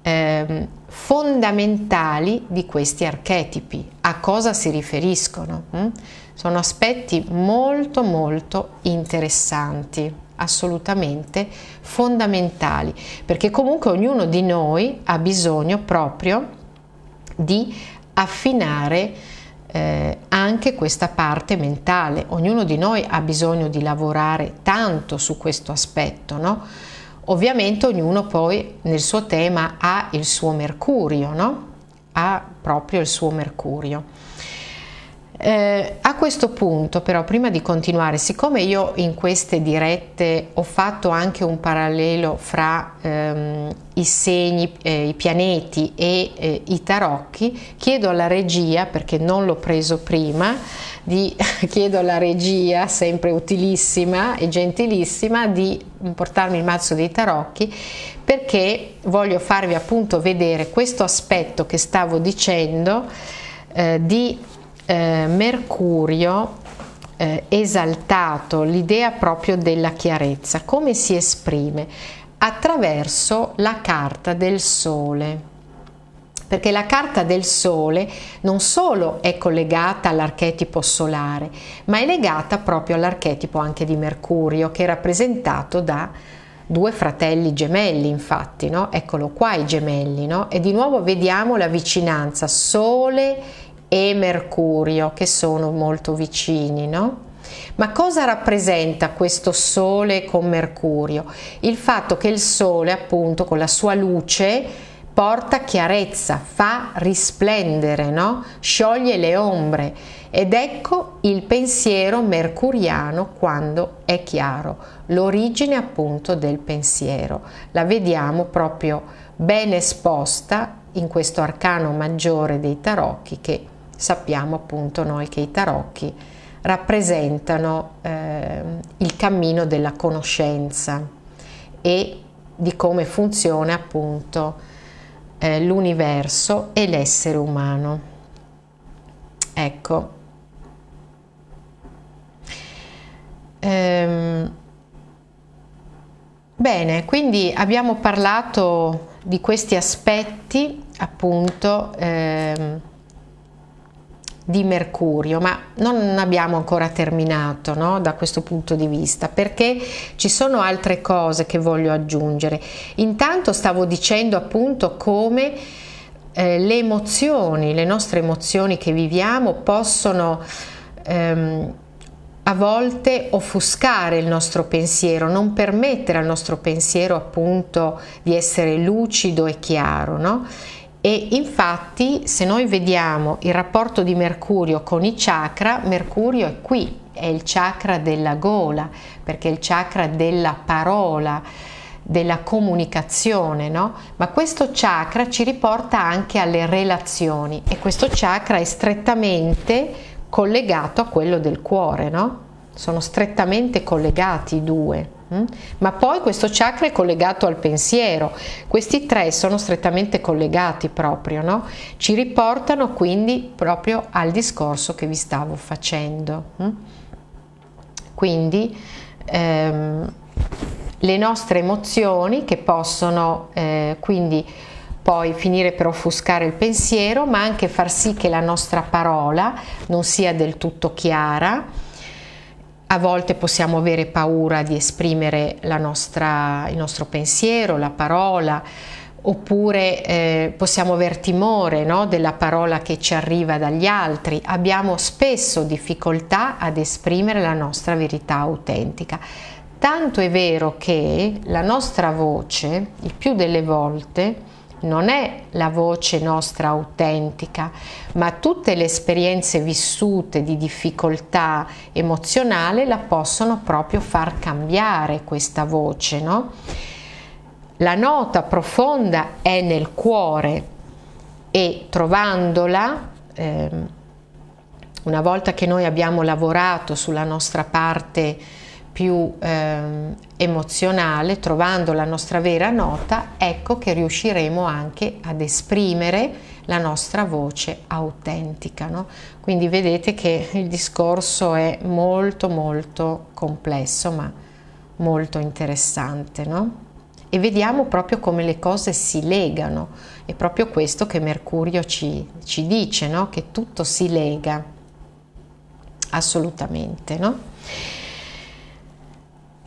ehm, fondamentali di questi archetipi, a cosa si riferiscono. Mm? Sono aspetti molto molto interessanti, assolutamente fondamentali, perché comunque ognuno di noi ha bisogno proprio di affinare eh, anche questa parte mentale. Ognuno di noi ha bisogno di lavorare tanto su questo aspetto, no? Ovviamente ognuno poi nel suo tema ha il suo mercurio, no? Ha proprio il suo mercurio. Eh, a questo punto però prima di continuare, siccome io in queste dirette ho fatto anche un parallelo fra ehm, i segni, eh, i pianeti e eh, i tarocchi, chiedo alla regia, perché non l'ho preso prima, di, chiedo alla regia, sempre utilissima e gentilissima, di portarmi il mazzo dei tarocchi perché voglio farvi appunto vedere questo aspetto che stavo dicendo eh, di eh, Mercurio eh, esaltato l'idea proprio della chiarezza. Come si esprime? Attraverso la carta del sole perché la carta del Sole non solo è collegata all'archetipo solare, ma è legata proprio all'archetipo anche di Mercurio, che è rappresentato da due fratelli gemelli, infatti, no? Eccolo qua i gemelli, no? E di nuovo vediamo la vicinanza Sole e Mercurio che sono molto vicini, no? Ma cosa rappresenta questo Sole con Mercurio? Il fatto che il Sole, appunto, con la sua luce porta chiarezza, fa risplendere, no? scioglie le ombre ed ecco il pensiero mercuriano quando è chiaro, l'origine appunto del pensiero. La vediamo proprio ben esposta in questo arcano maggiore dei tarocchi che sappiamo appunto noi che i tarocchi rappresentano eh, il cammino della conoscenza e di come funziona appunto eh, l'universo e l'essere umano. Ecco. Ehm, bene, quindi abbiamo parlato di questi aspetti appunto eh, di Mercurio, ma non abbiamo ancora terminato no? da questo punto di vista perché ci sono altre cose che voglio aggiungere. Intanto stavo dicendo appunto come eh, le emozioni, le nostre emozioni che viviamo possono ehm, a volte offuscare il nostro pensiero, non permettere al nostro pensiero appunto di essere lucido e chiaro. No? e infatti se noi vediamo il rapporto di Mercurio con i chakra, Mercurio è qui, è il chakra della gola, perché è il chakra della parola, della comunicazione, no? Ma questo chakra ci riporta anche alle relazioni e questo chakra è strettamente collegato a quello del cuore, no? Sono strettamente collegati i due. Mm-hmm. Ma poi questo chakra è collegato al pensiero, questi tre sono strettamente collegati proprio, no? ci riportano quindi proprio al discorso che vi stavo facendo. Mm? Quindi ehm, le nostre emozioni che possono eh, quindi poi finire per offuscare il pensiero, ma anche far sì che la nostra parola non sia del tutto chiara a volte possiamo avere paura di esprimere nostra, il nostro pensiero, la parola, oppure eh, possiamo aver timore no, della parola che ci arriva dagli altri. Abbiamo spesso difficoltà ad esprimere la nostra verità autentica. Tanto è vero che la nostra voce, il più delle volte, non è la voce nostra autentica, ma tutte le esperienze vissute di difficoltà emozionale la possono proprio far cambiare questa voce. No? La nota profonda è nel cuore e trovandola, eh, una volta che noi abbiamo lavorato sulla nostra parte più eh, emozionale, trovando la nostra vera nota, ecco che riusciremo anche ad esprimere la nostra voce autentica. No? Quindi vedete che il discorso è molto molto complesso ma molto interessante. No? E vediamo proprio come le cose si legano. È proprio questo che Mercurio ci, ci dice, no? che tutto si lega assolutamente. No?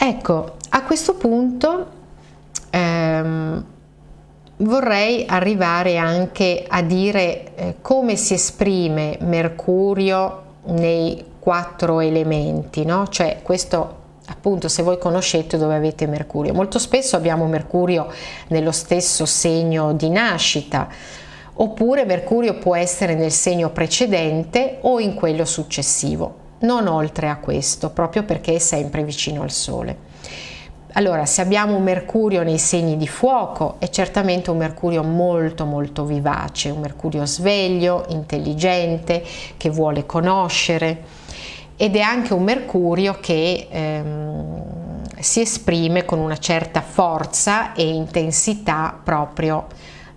Ecco, a questo punto ehm, vorrei arrivare anche a dire eh, come si esprime Mercurio nei quattro elementi, no? Cioè questo appunto se voi conoscete dove avete Mercurio. Molto spesso abbiamo Mercurio nello stesso segno di nascita, oppure Mercurio può essere nel segno precedente o in quello successivo non oltre a questo, proprio perché è sempre vicino al Sole. Allora, se abbiamo un Mercurio nei segni di fuoco, è certamente un Mercurio molto molto vivace, un Mercurio sveglio, intelligente, che vuole conoscere ed è anche un Mercurio che ehm, si esprime con una certa forza e intensità proprio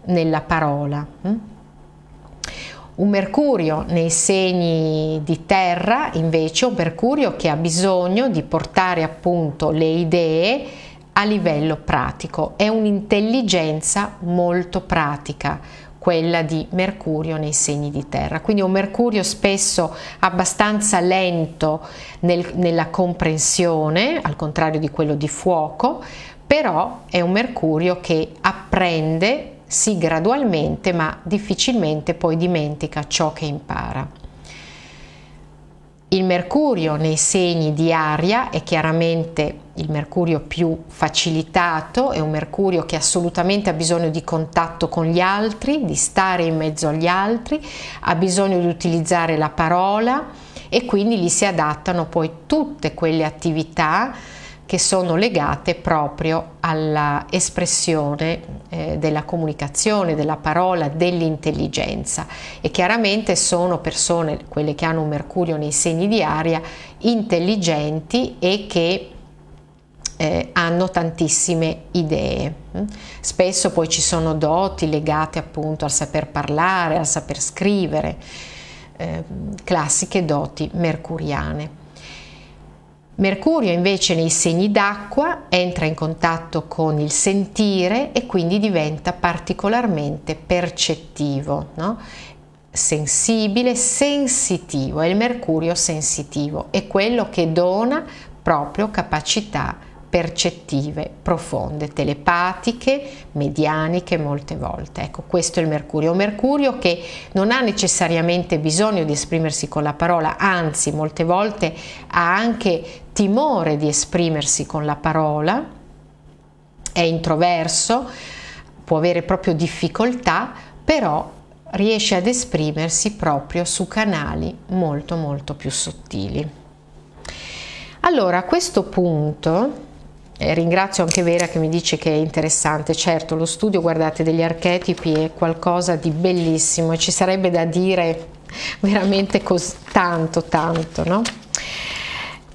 nella parola. Hm? Un mercurio nei segni di terra invece, un mercurio che ha bisogno di portare appunto le idee a livello pratico, è un'intelligenza molto pratica quella di Mercurio nei segni di terra, quindi un Mercurio spesso abbastanza lento nel, nella comprensione, al contrario di quello di fuoco, però è un Mercurio che apprende sì gradualmente, ma difficilmente poi dimentica ciò che impara. Il mercurio nei segni di aria è chiaramente il mercurio più facilitato, è un mercurio che assolutamente ha bisogno di contatto con gli altri, di stare in mezzo agli altri, ha bisogno di utilizzare la parola e quindi gli si adattano poi tutte quelle attività che sono legate proprio all'espressione eh, della comunicazione, della parola, dell'intelligenza e chiaramente sono persone, quelle che hanno un mercurio nei segni di aria, intelligenti e che eh, hanno tantissime idee. Mm? Spesso poi ci sono doti legate appunto al saper parlare, al saper scrivere, eh, classiche doti mercuriane. Mercurio invece nei segni d'acqua entra in contatto con il sentire e quindi diventa particolarmente percettivo, no? sensibile, sensitivo, è il mercurio sensitivo, è quello che dona proprio capacità percettive profonde, telepatiche, medianiche molte volte. Ecco, questo è il mercurio. Un mercurio che non ha necessariamente bisogno di esprimersi con la parola, anzi molte volte ha anche timore di esprimersi con la parola, è introverso, può avere proprio difficoltà, però riesce ad esprimersi proprio su canali molto molto più sottili. Allora, a questo punto eh, ringrazio anche Vera che mi dice che è interessante, certo lo studio, guardate, degli archetipi è qualcosa di bellissimo e ci sarebbe da dire veramente tanto, tanto, no?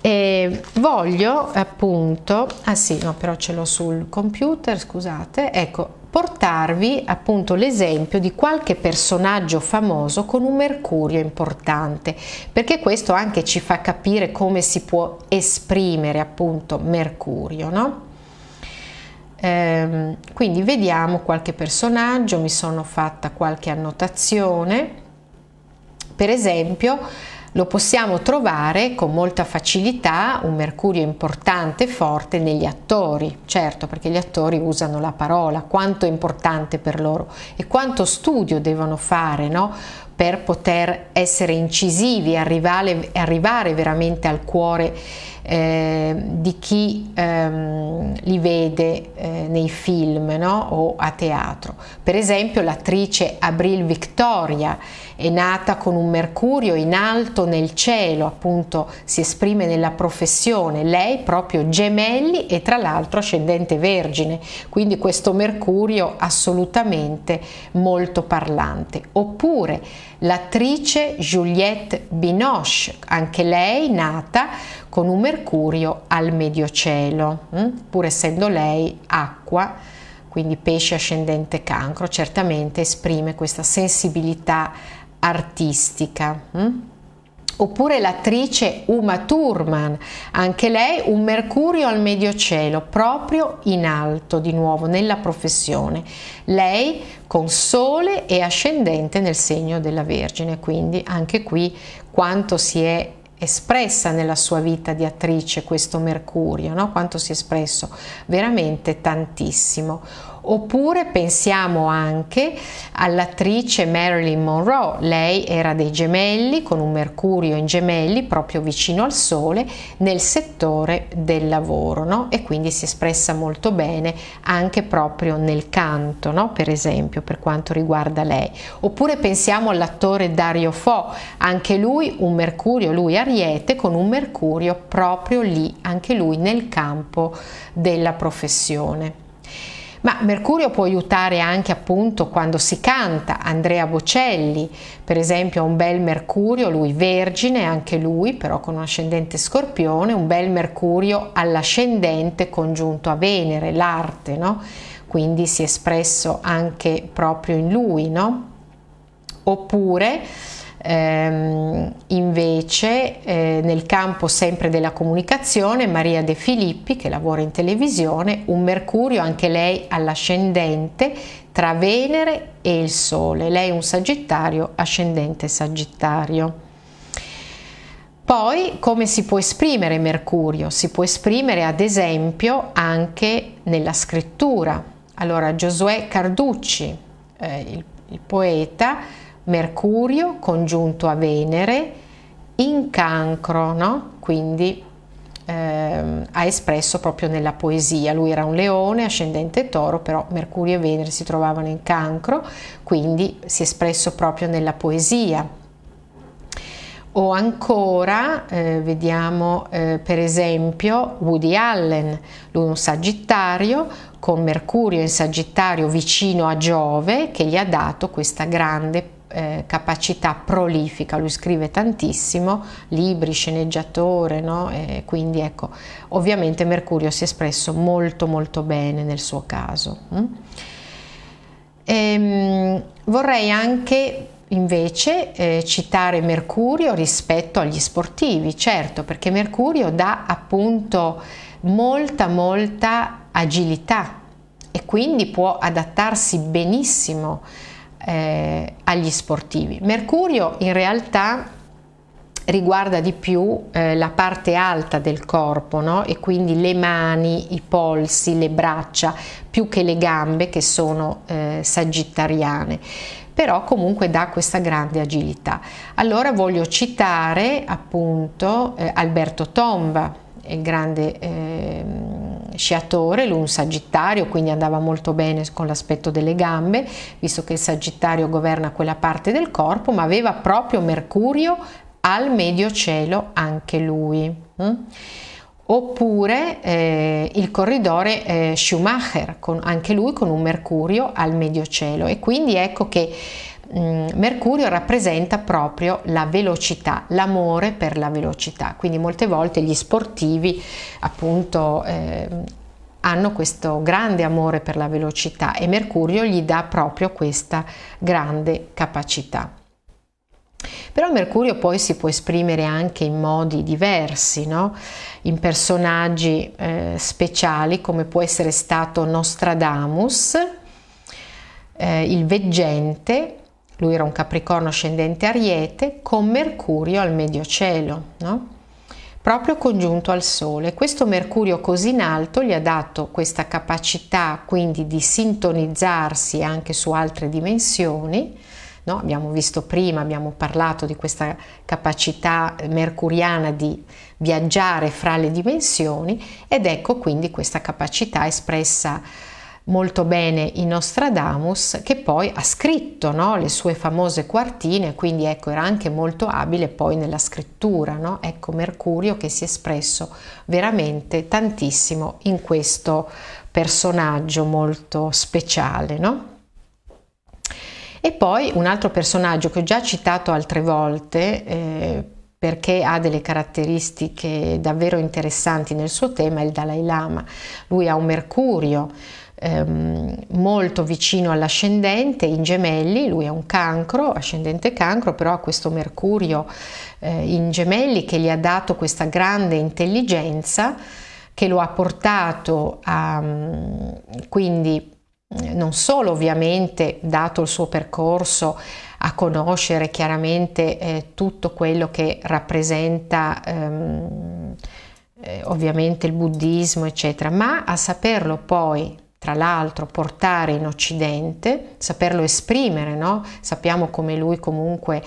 e voglio appunto, ah sì, no però ce l'ho sul computer, scusate, ecco, portarvi appunto l'esempio di qualche personaggio famoso con un mercurio importante, perché questo anche ci fa capire come si può esprimere appunto mercurio, no? Ehm, quindi vediamo qualche personaggio, mi sono fatta qualche annotazione, per esempio lo possiamo trovare con molta facilità, un mercurio importante e forte, negli attori, certo perché gli attori usano la parola, quanto è importante per loro e quanto studio devono fare no? per poter essere incisivi, arrivare, arrivare veramente al cuore eh, di chi ehm, li vede eh, nei film no? o a teatro. Per esempio l'attrice Abril Victoria, è nata con un Mercurio in alto nel cielo, appunto si esprime nella professione, lei proprio gemelli e tra l'altro ascendente vergine, quindi questo Mercurio assolutamente molto parlante. Oppure l'attrice Juliette Binoche, anche lei nata con un Mercurio al medio cielo, hm? pur essendo lei acqua, quindi pesce ascendente cancro, certamente esprime questa sensibilità artistica. Hm? Oppure l'attrice Uma Thurman, anche lei un mercurio al medio cielo, proprio in alto di nuovo nella professione. Lei con sole e ascendente nel segno della Vergine, quindi anche qui quanto si è espressa nella sua vita di attrice questo mercurio, no? quanto si è espresso, veramente tantissimo Oppure pensiamo anche all'attrice Marilyn Monroe, lei era dei gemelli con un mercurio in gemelli proprio vicino al sole nel settore del lavoro no? e quindi si è espressa molto bene anche proprio nel canto no? per esempio per quanto riguarda lei. Oppure pensiamo all'attore Dario Fo, anche lui un mercurio, lui ariete con un mercurio proprio lì, anche lui nel campo della professione. Ma Mercurio può aiutare anche appunto quando si canta, Andrea Bocelli per esempio ha un bel Mercurio, lui vergine, anche lui però con un ascendente scorpione, un bel Mercurio all'ascendente congiunto a Venere, l'arte, no? quindi si è espresso anche proprio in lui. No? Oppure Ehm, invece eh, nel campo sempre della comunicazione Maria De Filippi che lavora in televisione, un Mercurio anche lei all'ascendente tra Venere e il Sole, lei è un Sagittario, ascendente Sagittario. Poi come si può esprimere Mercurio? Si può esprimere ad esempio anche nella scrittura. Allora Giosuè Carducci, eh, il, il poeta, Mercurio congiunto a Venere in cancro, no? quindi ehm, ha espresso proprio nella poesia. Lui era un leone, ascendente toro, però Mercurio e Venere si trovavano in cancro, quindi si è espresso proprio nella poesia. O ancora, eh, vediamo eh, per esempio Woody Allen, lui un sagittario con Mercurio in sagittario vicino a Giove che gli ha dato questa grande eh, capacità prolifica, lui scrive tantissimo, libri, sceneggiatore, no? E eh, quindi ecco, ovviamente Mercurio si è espresso molto molto bene nel suo caso. Mm? E, ehm, vorrei anche invece eh, citare Mercurio rispetto agli sportivi, certo, perché Mercurio dà appunto molta molta agilità e quindi può adattarsi benissimo eh, agli sportivi. Mercurio in realtà riguarda di più eh, la parte alta del corpo no? e quindi le mani, i polsi, le braccia, più che le gambe che sono eh, sagittariane però comunque dà questa grande agilità. Allora voglio citare appunto eh, Alberto Tomba, il grande ehm, sciatore, lui un sagittario, quindi andava molto bene con l'aspetto delle gambe, visto che il sagittario governa quella parte del corpo, ma aveva proprio Mercurio al medio cielo anche lui. Mm? Oppure eh, il corridore eh, Schumacher, con, anche lui con un Mercurio al medio cielo. E quindi ecco che Mm, Mercurio rappresenta proprio la velocità, l'amore per la velocità, quindi molte volte gli sportivi appunto eh, hanno questo grande amore per la velocità e Mercurio gli dà proprio questa grande capacità. Però Mercurio poi si può esprimere anche in modi diversi, no? in personaggi eh, speciali come può essere stato Nostradamus, eh, il veggente, lui era un capricorno ascendente ariete, con Mercurio al medio cielo, no? proprio congiunto al Sole. Questo Mercurio così in alto gli ha dato questa capacità quindi di sintonizzarsi anche su altre dimensioni, No, abbiamo visto prima, abbiamo parlato di questa capacità mercuriana di viaggiare fra le dimensioni ed ecco quindi questa capacità espressa molto bene in Nostradamus che poi ha scritto no, le sue famose quartine, quindi ecco era anche molto abile poi nella scrittura, no? ecco Mercurio che si è espresso veramente tantissimo in questo personaggio molto speciale. No? E poi un altro personaggio che ho già citato altre volte, eh, perché ha delle caratteristiche davvero interessanti nel suo tema, il Dalai Lama. Lui ha un mercurio ehm, molto vicino all'ascendente in gemelli, lui è un cancro, ascendente cancro, però ha questo mercurio eh, in gemelli che gli ha dato questa grande intelligenza che lo ha portato a mm, quindi eh, non solo ovviamente dato il suo percorso a conoscere chiaramente eh, tutto quello che rappresenta ehm, eh, ovviamente il buddismo eccetera ma a saperlo poi tra l'altro portare in Occidente, saperlo esprimere, no? sappiamo come lui comunque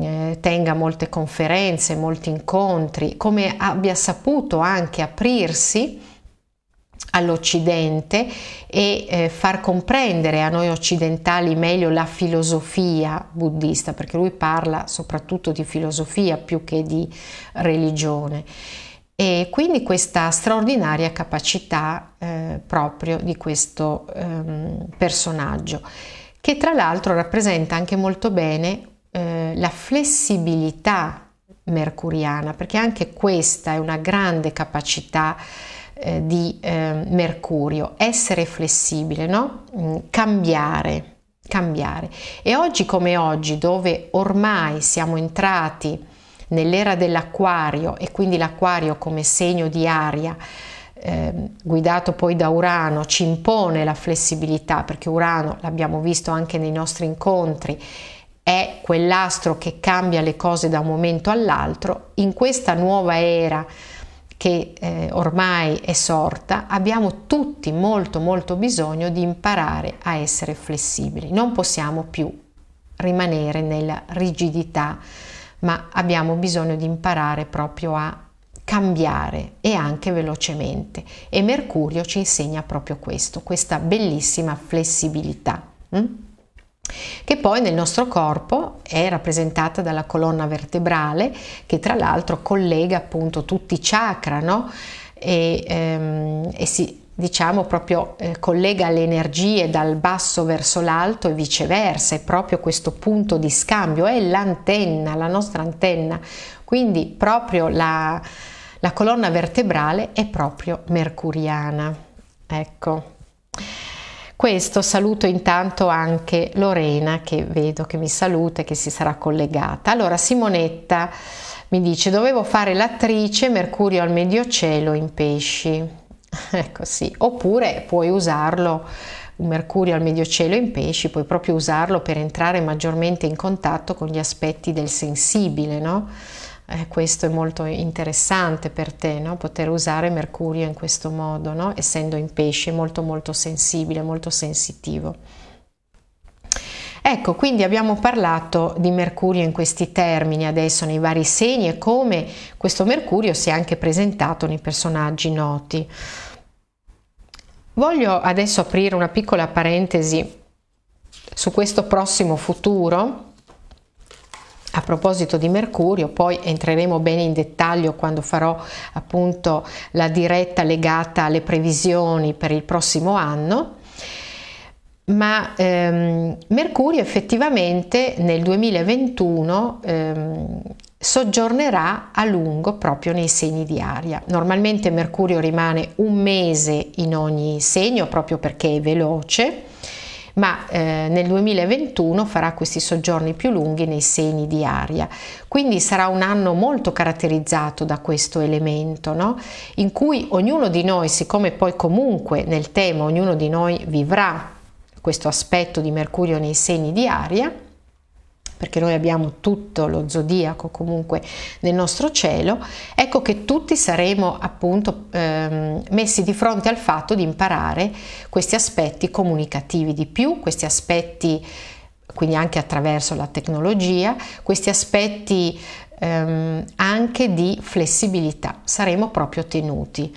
eh, tenga molte conferenze, molti incontri, come abbia saputo anche aprirsi all'Occidente e eh, far comprendere a noi occidentali meglio la filosofia buddista, perché lui parla soprattutto di filosofia più che di religione e quindi questa straordinaria capacità eh, proprio di questo ehm, personaggio, che tra l'altro rappresenta anche molto bene eh, la flessibilità mercuriana, perché anche questa è una grande capacità eh, di ehm, Mercurio, essere flessibile, no? Mm, cambiare, cambiare. E oggi come oggi, dove ormai siamo entrati nell'era dell'acquario e quindi l'acquario come segno di aria eh, guidato poi da Urano ci impone la flessibilità perché Urano l'abbiamo visto anche nei nostri incontri è quell'astro che cambia le cose da un momento all'altro in questa nuova era che eh, ormai è sorta, abbiamo tutti molto molto bisogno di imparare a essere flessibili. Non possiamo più rimanere nella rigidità ma abbiamo bisogno di imparare proprio a cambiare e anche velocemente e Mercurio ci insegna proprio questo, questa bellissima flessibilità. Hm? che poi nel nostro corpo è rappresentata dalla colonna vertebrale che tra l'altro collega appunto tutti i chakra no? e, ehm, e si diciamo proprio eh, collega le energie dal basso verso l'alto e viceversa, è proprio questo punto di scambio, è l'antenna, la nostra antenna, quindi proprio la, la colonna vertebrale è proprio mercuriana. Ecco. Questo saluto intanto anche Lorena che vedo che mi saluta e che si sarà collegata. Allora Simonetta mi dice dovevo fare l'attrice Mercurio al medio cielo in pesci. ecco sì, oppure puoi usarlo un mercurio al medio cielo in pesci, puoi proprio usarlo per entrare maggiormente in contatto con gli aspetti del sensibile, no? Eh, questo è molto interessante per te, no? poter usare Mercurio in questo modo, no? essendo in pesce molto molto sensibile, molto sensitivo. Ecco, quindi abbiamo parlato di Mercurio in questi termini adesso nei vari segni e come questo Mercurio si è anche presentato nei personaggi noti. Voglio adesso aprire una piccola parentesi su questo prossimo futuro. A proposito di Mercurio, poi entreremo bene in dettaglio quando farò appunto la diretta legata alle previsioni per il prossimo anno ma ehm, Mercurio effettivamente nel 2021 ehm, soggiornerà a lungo proprio nei segni di aria. Normalmente Mercurio rimane un mese in ogni segno proprio perché è veloce, ma eh, nel 2021 farà questi soggiorni più lunghi nei segni di aria. Quindi sarà un anno molto caratterizzato da questo elemento, no? in cui ognuno di noi, siccome poi comunque nel tema ognuno di noi vivrà questo aspetto di Mercurio nei segni di aria, perché noi abbiamo tutto lo zodiaco comunque nel nostro cielo, ecco che tutti saremo appunto ehm, messi di fronte al fatto di imparare questi aspetti comunicativi di più, questi aspetti quindi anche attraverso la tecnologia, questi aspetti ehm, anche di flessibilità saremo proprio tenuti.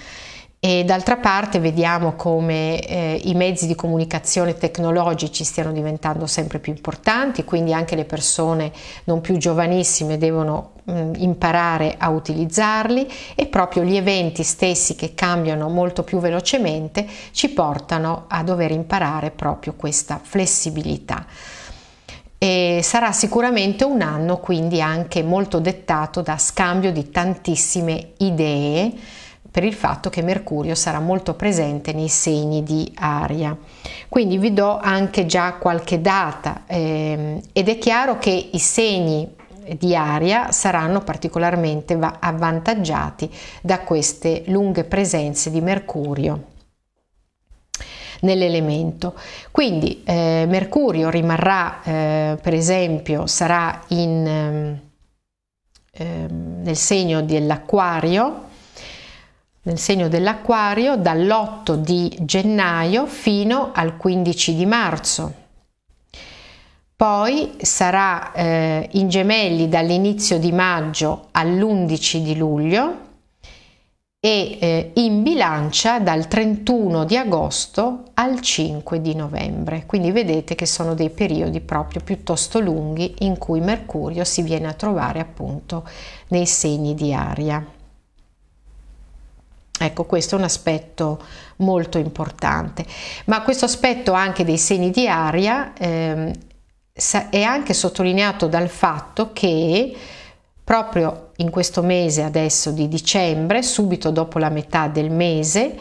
E d'altra parte vediamo come eh, i mezzi di comunicazione tecnologici stiano diventando sempre più importanti, quindi anche le persone non più giovanissime devono mh, imparare a utilizzarli e proprio gli eventi stessi che cambiano molto più velocemente ci portano a dover imparare proprio questa flessibilità. E sarà sicuramente un anno quindi anche molto dettato da scambio di tantissime idee per il fatto che Mercurio sarà molto presente nei segni di aria. Quindi vi do anche già qualche data ehm, ed è chiaro che i segni di aria saranno particolarmente avvantaggiati da queste lunghe presenze di Mercurio nell'elemento. Quindi eh, Mercurio rimarrà, eh, per esempio, sarà in, eh, nel segno dell'acquario nel segno dell'acquario dall'8 di gennaio fino al 15 di marzo. Poi sarà eh, in gemelli dall'inizio di maggio all'11 di luglio e eh, in bilancia dal 31 di agosto al 5 di novembre. Quindi vedete che sono dei periodi proprio piuttosto lunghi in cui Mercurio si viene a trovare appunto nei segni di aria. Ecco, questo è un aspetto molto importante, ma questo aspetto anche dei segni di aria eh, è anche sottolineato dal fatto che proprio in questo mese adesso di dicembre, subito dopo la metà del mese,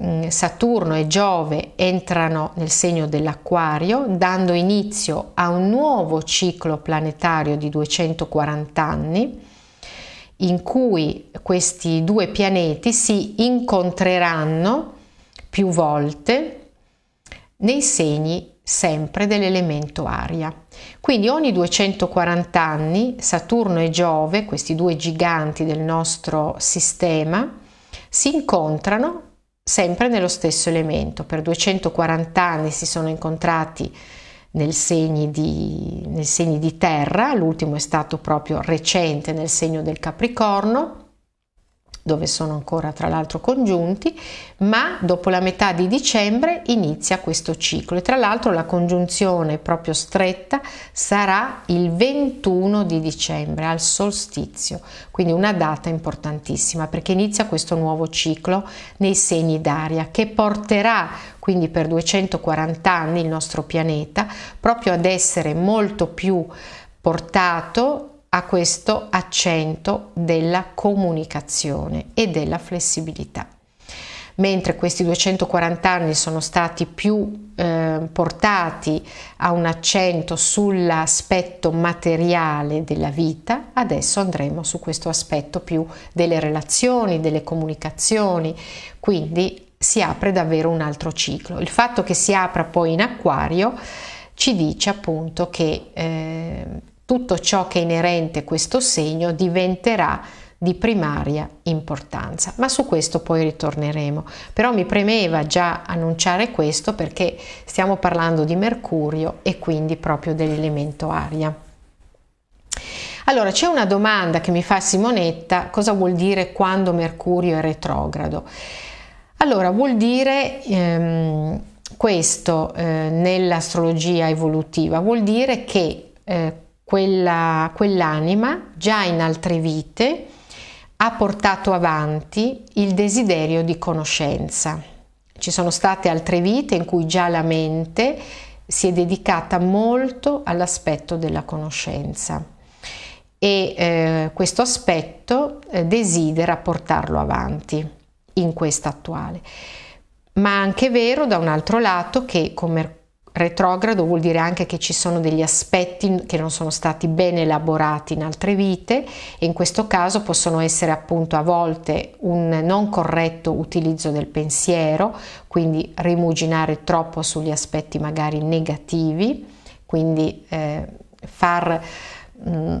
mm, Saturno e Giove entrano nel segno dell'Aquario, dando inizio a un nuovo ciclo planetario di 240 anni in cui questi due pianeti si incontreranno più volte nei segni sempre dell'elemento aria. Quindi ogni 240 anni Saturno e Giove, questi due giganti del nostro sistema, si incontrano sempre nello stesso elemento. Per 240 anni si sono incontrati nel segni di, nel segni di terra, l'ultimo è stato proprio recente nel segno del Capricorno dove sono ancora tra l'altro congiunti, ma dopo la metà di dicembre inizia questo ciclo e tra l'altro la congiunzione proprio stretta sarà il 21 di dicembre al solstizio, quindi una data importantissima perché inizia questo nuovo ciclo nei segni d'aria che porterà quindi per 240 anni il nostro pianeta proprio ad essere molto più portato a questo accento della comunicazione e della flessibilità. Mentre questi 240 anni sono stati più eh, portati a un accento sull'aspetto materiale della vita, adesso andremo su questo aspetto più delle relazioni, delle comunicazioni, quindi si apre davvero un altro ciclo. Il fatto che si apra poi in acquario ci dice appunto che eh, tutto ciò che è inerente a questo segno diventerà di primaria importanza. Ma su questo poi ritorneremo. Però mi premeva già annunciare questo perché stiamo parlando di Mercurio e quindi proprio dell'elemento aria. Allora, c'è una domanda che mi fa Simonetta, cosa vuol dire quando Mercurio è retrogrado? Allora, vuol dire ehm, questo eh, nell'astrologia evolutiva, vuol dire che eh, quella, quell'anima già in altre vite ha portato avanti il desiderio di conoscenza. Ci sono state altre vite in cui già la mente si è dedicata molto all'aspetto della conoscenza e eh, questo aspetto eh, desidera portarlo avanti in questa attuale. Ma anche vero da un altro lato che, come retrogrado vuol dire anche che ci sono degli aspetti che non sono stati ben elaborati in altre vite e in questo caso possono essere appunto a volte un non corretto utilizzo del pensiero, quindi rimuginare troppo sugli aspetti magari negativi, quindi eh, far mh, mm,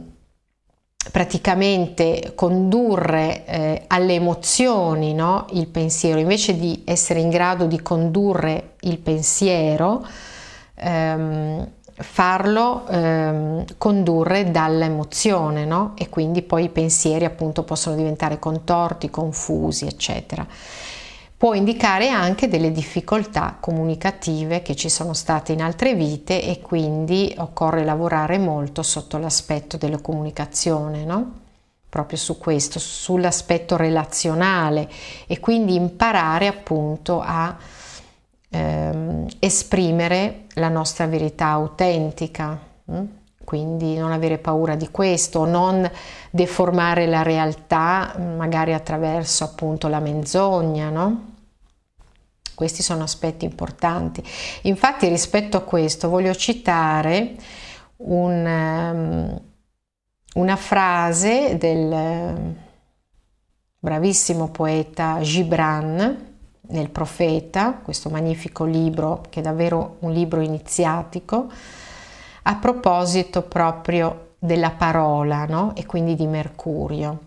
praticamente condurre eh, alle emozioni no? il pensiero, invece di essere in grado di condurre il pensiero, ehm, farlo ehm, condurre dall'emozione no? e quindi poi i pensieri appunto possono diventare contorti, confusi eccetera. Può indicare anche delle difficoltà comunicative che ci sono state in altre vite e quindi occorre lavorare molto sotto l'aspetto della comunicazione, no? proprio su questo, sull'aspetto relazionale e quindi imparare appunto a ehm, esprimere la nostra verità autentica, mh? Mm? quindi non avere paura di questo, non deformare la realtà magari attraverso appunto la menzogna, no? Questi sono aspetti importanti. Infatti rispetto a questo voglio citare un, um, una frase del ehm, bravissimo poeta Gibran nel Profeta, questo magnifico libro che è davvero un libro iniziatico, a proposito proprio della parola no? e quindi di Mercurio.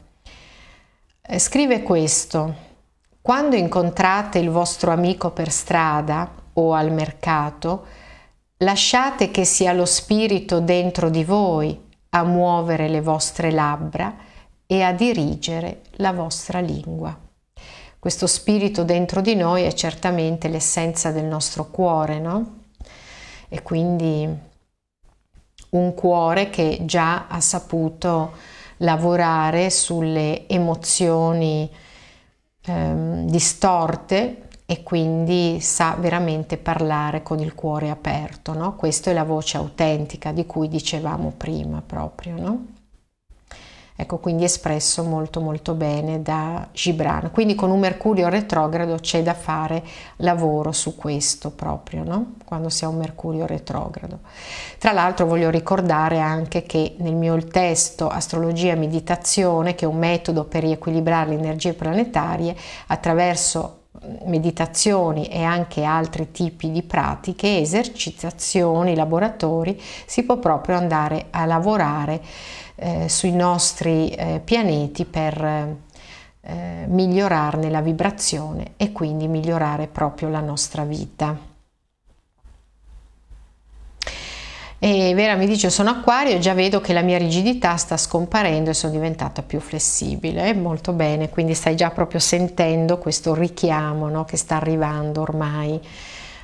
Eh, scrive questo, quando incontrate il vostro amico per strada o al mercato, lasciate che sia lo spirito dentro di voi a muovere le vostre labbra e a dirigere la vostra lingua. Questo spirito dentro di noi è certamente l'essenza del nostro cuore, no? E quindi un cuore che già ha saputo lavorare sulle emozioni ehm, distorte e quindi sa veramente parlare con il cuore aperto, no? Questa è la voce autentica di cui dicevamo prima proprio, no? Ecco, quindi espresso molto molto bene da Gibran. Quindi con un Mercurio retrogrado c'è da fare lavoro su questo proprio, no? Quando si ha un Mercurio retrogrado. Tra l'altro voglio ricordare anche che nel mio testo Astrologia e Meditazione, che è un metodo per riequilibrare le energie planetarie attraverso meditazioni e anche altri tipi di pratiche, esercitazioni, laboratori, si può proprio andare a lavorare eh, sui nostri eh, pianeti per eh, eh, migliorarne la vibrazione e quindi migliorare proprio la nostra vita. E Vera mi dice sono acquario e già vedo che la mia rigidità sta scomparendo e sono diventata più flessibile. Eh, molto bene, quindi stai già proprio sentendo questo richiamo no, che sta arrivando ormai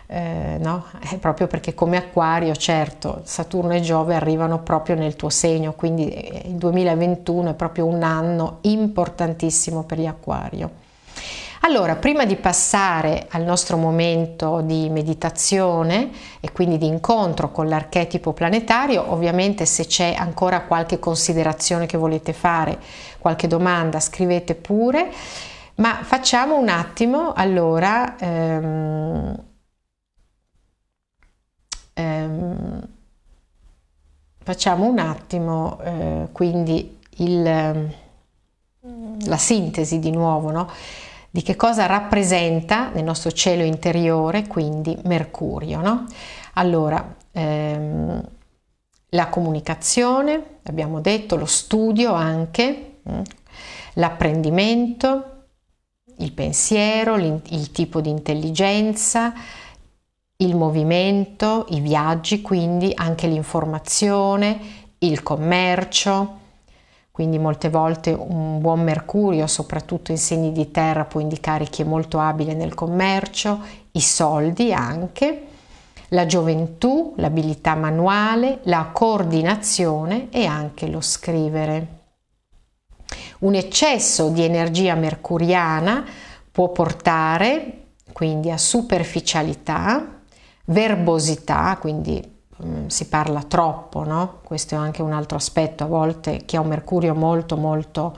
eh, no? È proprio perché come acquario, certo, Saturno e Giove arrivano proprio nel tuo segno, quindi eh, il 2021 è proprio un anno importantissimo per gli acquario. Allora, prima di passare al nostro momento di meditazione e quindi di incontro con l'archetipo planetario, ovviamente se c'è ancora qualche considerazione che volete fare, qualche domanda, scrivete pure, ma facciamo un attimo allora ehm, Facciamo un attimo eh, quindi il, ehm, la sintesi di nuovo, no? di che cosa rappresenta nel nostro cielo interiore quindi Mercurio. No? Allora, ehm, la comunicazione, abbiamo detto, lo studio anche, mm, l'apprendimento, il pensiero, il tipo di intelligenza, il movimento, i viaggi, quindi anche l'informazione, il commercio. Quindi molte volte un buon mercurio, soprattutto in segni di terra, può indicare chi è molto abile nel commercio, i soldi anche, la gioventù, l'abilità manuale, la coordinazione e anche lo scrivere. Un eccesso di energia mercuriana può portare quindi a superficialità, verbosità, quindi mm, si parla troppo, no? questo è anche un altro aspetto, a volte chi ha un mercurio molto molto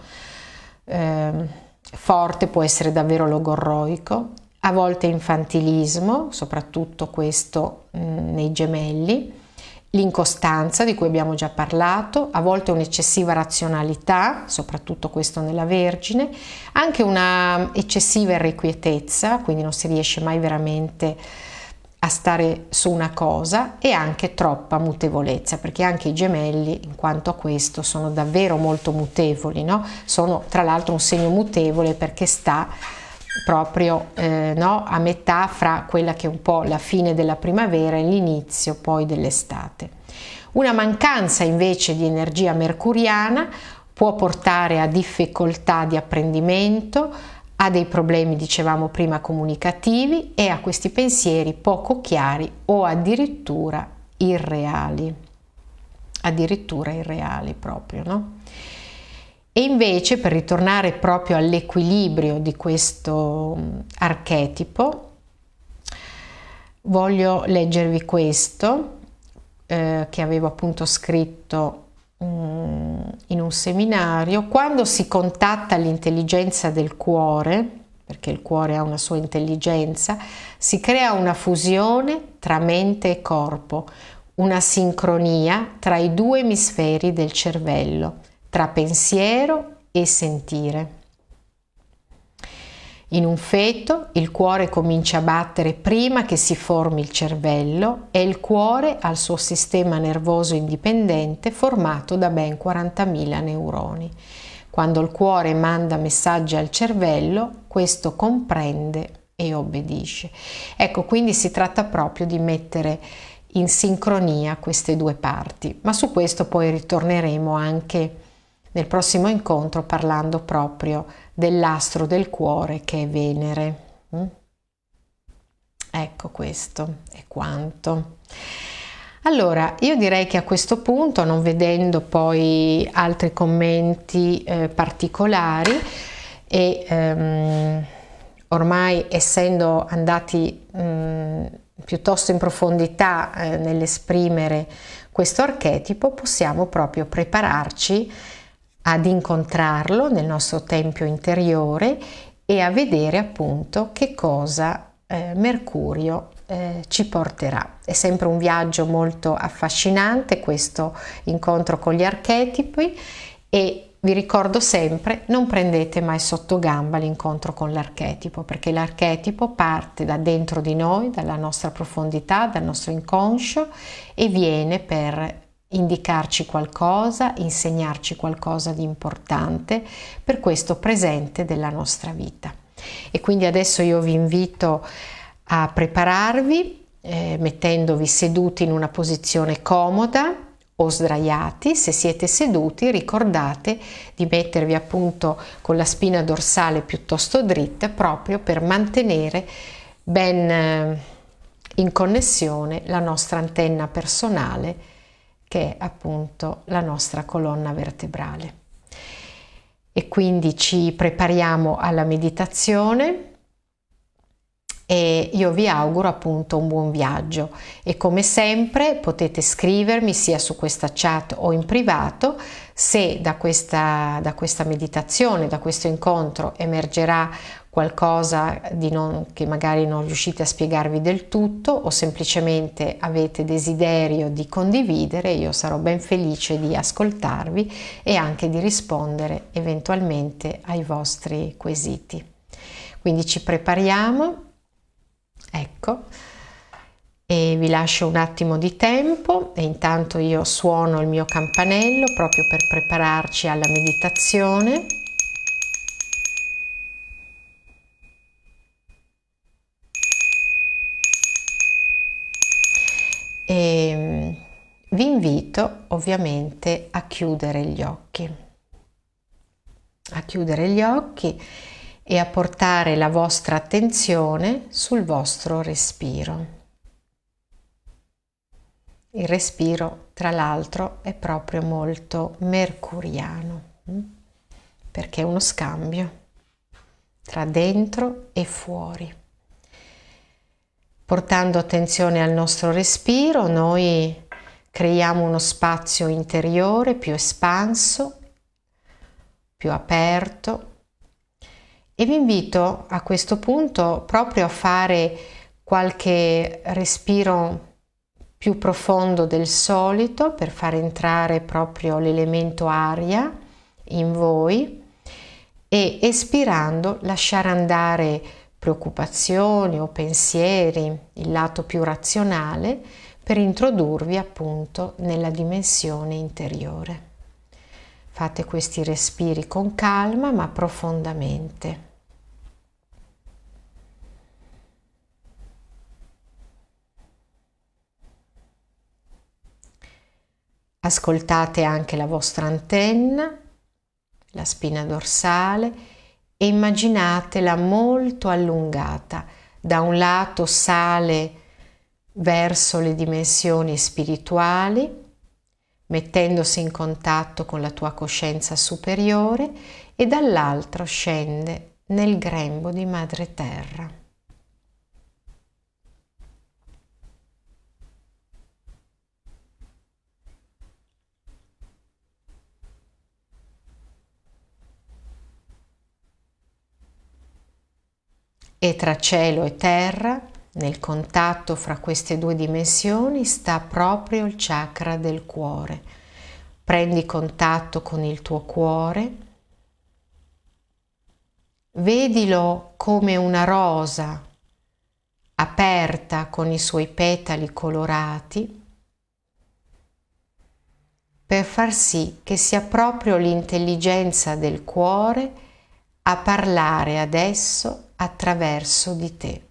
eh, forte può essere davvero logorroico, a volte infantilismo, soprattutto questo mh, mm, nei gemelli, l'incostanza di cui abbiamo già parlato, a volte un'eccessiva razionalità, soprattutto questo nella Vergine, anche una eccessiva irrequietezza, quindi non si riesce mai veramente a a stare su una cosa e anche troppa mutevolezza, perché anche i gemelli, in quanto a questo, sono davvero molto mutevoli, no? sono tra l'altro un segno mutevole perché sta proprio eh, no? a metà fra quella che è un po' la fine della primavera e l'inizio poi dell'estate. Una mancanza invece di energia mercuriana può portare a difficoltà di apprendimento, ha dei problemi, dicevamo prima, comunicativi e ha questi pensieri poco chiari o addirittura irreali, addirittura irreali proprio, no? E invece, per ritornare proprio all'equilibrio di questo mm, archetipo, voglio leggervi questo eh, che avevo appunto scritto Mm, in un seminario, quando si contatta l'intelligenza del cuore, perché il cuore ha una sua intelligenza, si crea una fusione tra mente e corpo, una sincronia tra i due emisferi del cervello, tra pensiero e sentire. In un feto il cuore comincia a battere prima che si formi il cervello e il cuore ha il suo sistema nervoso indipendente formato da ben 40.000 neuroni. Quando il cuore manda messaggi al cervello, questo comprende e obbedisce. Ecco, quindi si tratta proprio di mettere in sincronia queste due parti, ma su questo poi ritorneremo anche nel prossimo incontro parlando proprio di dell'astro del cuore che è Venere. Mm? Ecco questo è quanto. Allora, io direi che a questo punto, non vedendo poi altri commenti eh, particolari e ehm, ormai essendo andati mh, mm, piuttosto in profondità eh, nell'esprimere questo archetipo, possiamo proprio prepararci ad incontrarlo nel nostro tempio interiore e a vedere appunto che cosa eh, Mercurio eh, ci porterà. È sempre un viaggio molto affascinante questo incontro con gli archetipi e vi ricordo sempre non prendete mai sotto gamba l'incontro con l'archetipo perché l'archetipo parte da dentro di noi, dalla nostra profondità, dal nostro inconscio e viene per indicarci qualcosa, insegnarci qualcosa di importante per questo presente della nostra vita. E quindi adesso io vi invito a prepararvi eh, mettendovi seduti in una posizione comoda o sdraiati. Se siete seduti ricordate di mettervi appunto con la spina dorsale piuttosto dritta proprio per mantenere ben eh, in connessione la nostra antenna personale che è appunto la nostra colonna vertebrale. E quindi ci prepariamo alla meditazione e io vi auguro appunto un buon viaggio e come sempre potete scrivermi sia su questa chat o in privato se da questa, da questa meditazione, da questo incontro emergerà qualcosa non, che magari non riuscite a spiegarvi del tutto o semplicemente avete desiderio di condividere, io sarò ben felice di ascoltarvi e anche di rispondere eventualmente ai vostri quesiti. Quindi ci prepariamo, ecco, e vi lascio un attimo di tempo e intanto io suono il mio campanello proprio per prepararci alla meditazione. E ehm, vi invito ovviamente a chiudere gli occhi, a chiudere gli occhi e a portare la vostra attenzione sul vostro respiro. Il respiro, tra l'altro, è proprio molto mercuriano, mm? perché è uno scambio tra dentro e fuori. Portando attenzione al nostro respiro, noi creiamo uno spazio interiore più espanso, più aperto e vi invito a questo punto proprio a fare qualche respiro più profondo del solito per far entrare proprio l'elemento aria in voi e espirando lasciare andare il preoccupazioni o pensieri, il lato più razionale, per introdurvi appunto nella dimensione interiore. Fate questi respiri con calma ma profondamente. Ascoltate anche la vostra antenna, la spina dorsale e immaginatela molto allungata. Da un lato sale verso le dimensioni spirituali, mettendosi in contatto con la tua coscienza superiore e dall'altro scende nel grembo di madre terra. e tra cielo e terra, nel contatto fra queste due dimensioni, sta proprio il chakra del cuore. Prendi contatto con il tuo cuore, vedilo come una rosa aperta con i suoi petali colorati per far sì che sia proprio l'intelligenza del cuore a parlare adesso attraverso di te.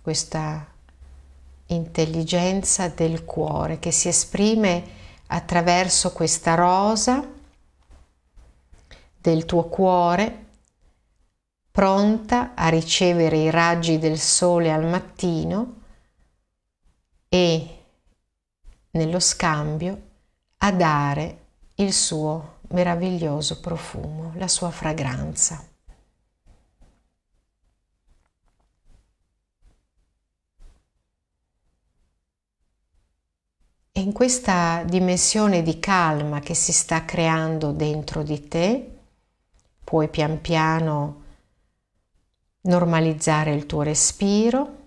Questa intelligenza del cuore che si esprime attraverso questa rosa del tuo cuore pronta a ricevere i raggi del sole al mattino e nello scambio a dare il suo meraviglioso profumo, la sua fragranza. E in questa dimensione di calma che si sta creando dentro di te, puoi pian piano normalizzare il tuo respiro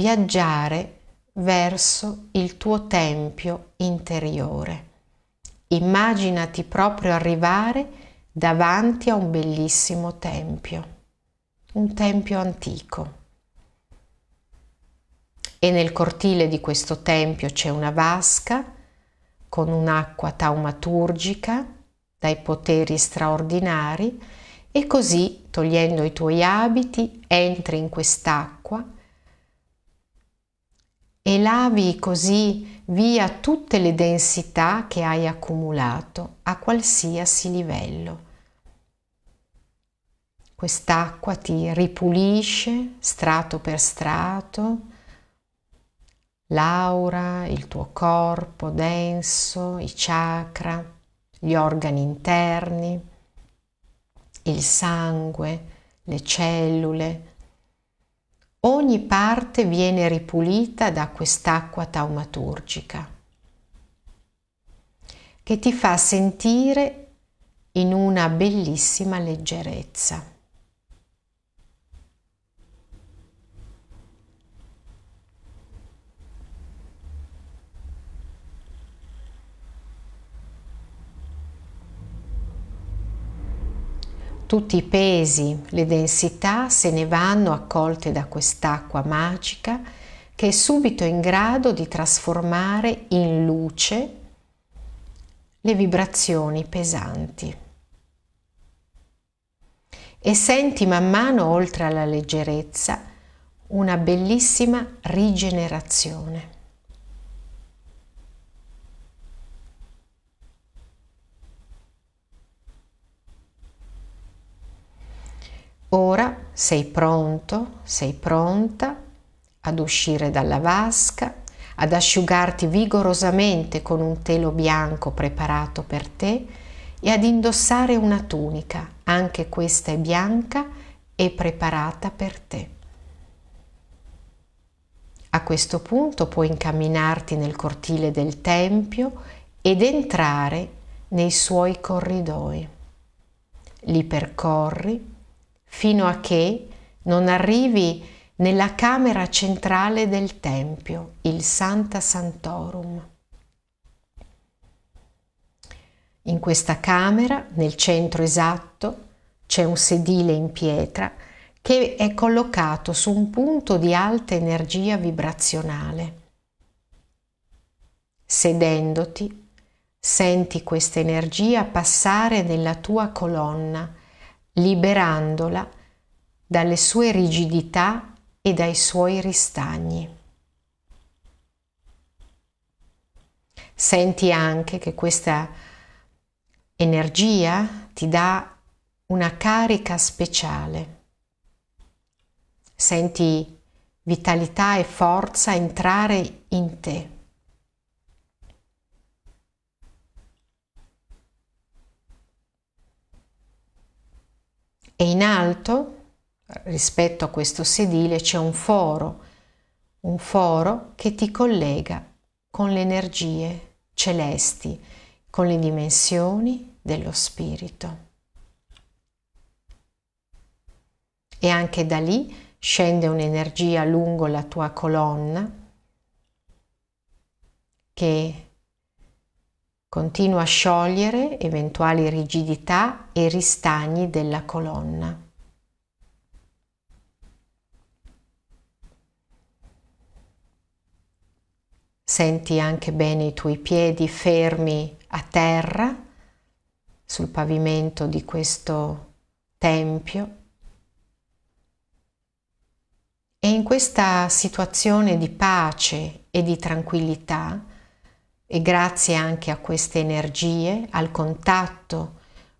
viaggiare verso il tuo tempio interiore. Immaginati proprio arrivare davanti a un bellissimo tempio, un tempio antico. E nel cortile di questo tempio c'è una vasca con un'acqua taumaturgica dai poteri straordinari e così, togliendo i tuoi abiti, entri in quest'acqua e lavi così via tutte le densità che hai accumulato a qualsiasi livello. Quest'acqua ti ripulisce strato per strato, l'aura, il tuo corpo denso, i chakra, gli organi interni, il sangue, le cellule, ogni parte viene ripulita da quest'acqua taumaturgica che ti fa sentire in una bellissima leggerezza. Tutti i pesi, le densità se ne vanno accolte da quest'acqua magica che è subito in grado di trasformare in luce le vibrazioni pesanti. E senti man mano, oltre alla leggerezza, una bellissima rigenerazione. Ora sei pronto, sei pronta ad uscire dalla vasca, ad asciugarti vigorosamente con un telo bianco preparato per te e ad indossare una tunica, anche questa è bianca e preparata per te. A questo punto puoi incamminarti nel cortile del Tempio ed entrare nei suoi corridoi. Li percorri fino a che non arrivi nella camera centrale del Tempio, il Santa Santorum. In questa camera, nel centro esatto, c'è un sedile in pietra che è collocato su un punto di alta energia vibrazionale. Sedendoti, senti questa energia passare nella tua colonna liberandola dalle sue rigidità e dai suoi ristagni. Senti anche che questa energia ti dà una carica speciale. Senti vitalità e forza entrare in te. e in alto rispetto a questo sedile c'è un foro, un foro che ti collega con le energie celesti, con le dimensioni dello spirito. E anche da lì scende un'energia lungo la tua colonna che Continua a sciogliere eventuali rigidità e ristagni della colonna. Senti anche bene i tuoi piedi fermi a terra sul pavimento di questo tempio. E in questa situazione di pace e di tranquillità e grazie anche a queste energie, al contatto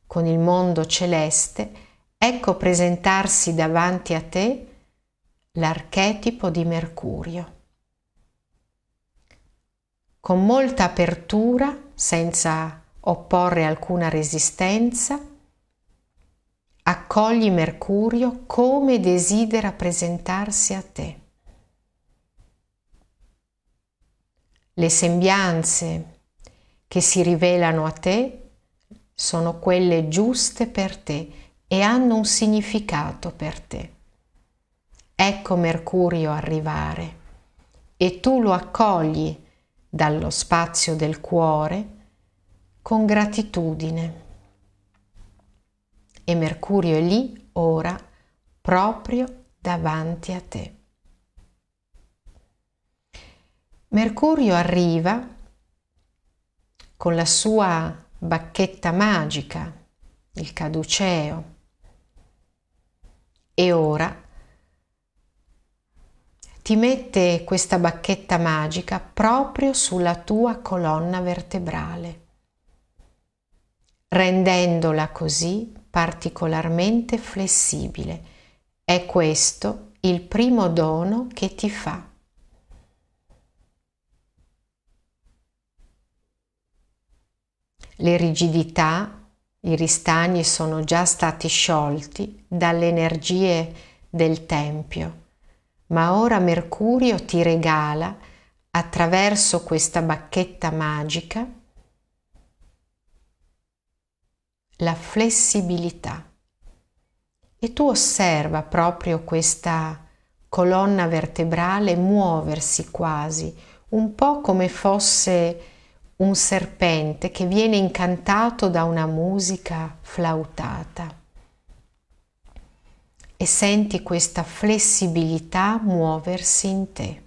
con il mondo celeste, ecco presentarsi davanti a te l'archetipo di Mercurio. Con molta apertura, senza opporre alcuna resistenza, accogli Mercurio come desidera presentarsi a te. Le sembianze che si rivelano a te sono quelle giuste per te e hanno un significato per te. Ecco Mercurio arrivare e tu lo accogli dallo spazio del cuore con gratitudine. E Mercurio è lì ora proprio davanti a te. Mercurio arriva con la sua bacchetta magica, il caduceo, e ora ti mette questa bacchetta magica proprio sulla tua colonna vertebrale, rendendola così particolarmente flessibile. È questo il primo dono che ti fa. Le rigidità, i ristagni sono già stati sciolti dalle energie del Tempio, ma ora Mercurio ti regala attraverso questa bacchetta magica la flessibilità. E tu osserva proprio questa colonna vertebrale muoversi quasi, un po' come fosse un serpente che viene incantato da una musica flautata e senti questa flessibilità muoversi in te.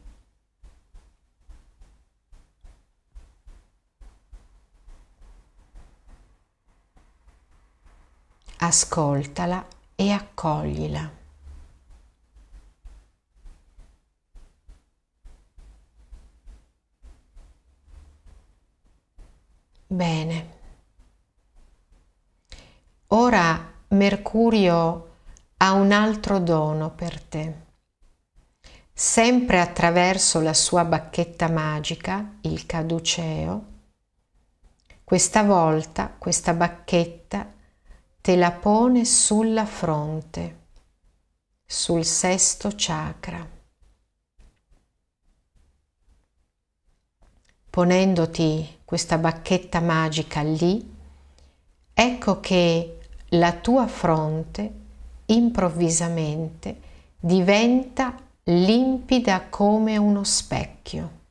Ascoltala e accoglila. Bene. Ora Mercurio ha un altro dono per te. Sempre attraverso la sua bacchetta magica, il caduceo, questa volta questa bacchetta te la pone sulla fronte, sul sesto chakra. ponendoti questa bacchetta magica lì, ecco che la tua fronte improvvisamente diventa limpida come uno specchio.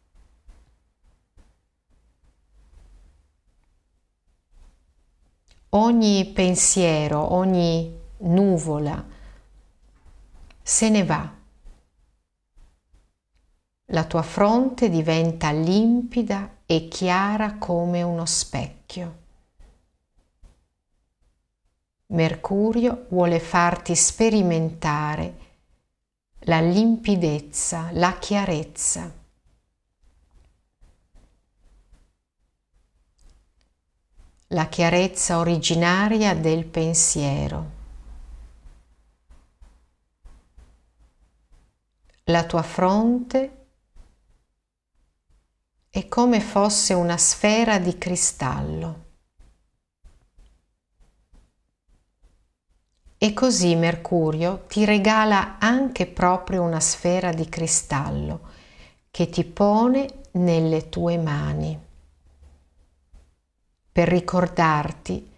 Ogni pensiero, ogni nuvola se ne va. La tua fronte diventa limpida e chiara come uno specchio. Mercurio vuole farti sperimentare la limpidezza, la chiarezza. la chiarezza originaria del pensiero. La tua fronte è come fosse una sfera di cristallo. E così Mercurio ti regala anche proprio una sfera di cristallo che ti pone nelle tue mani per ricordarti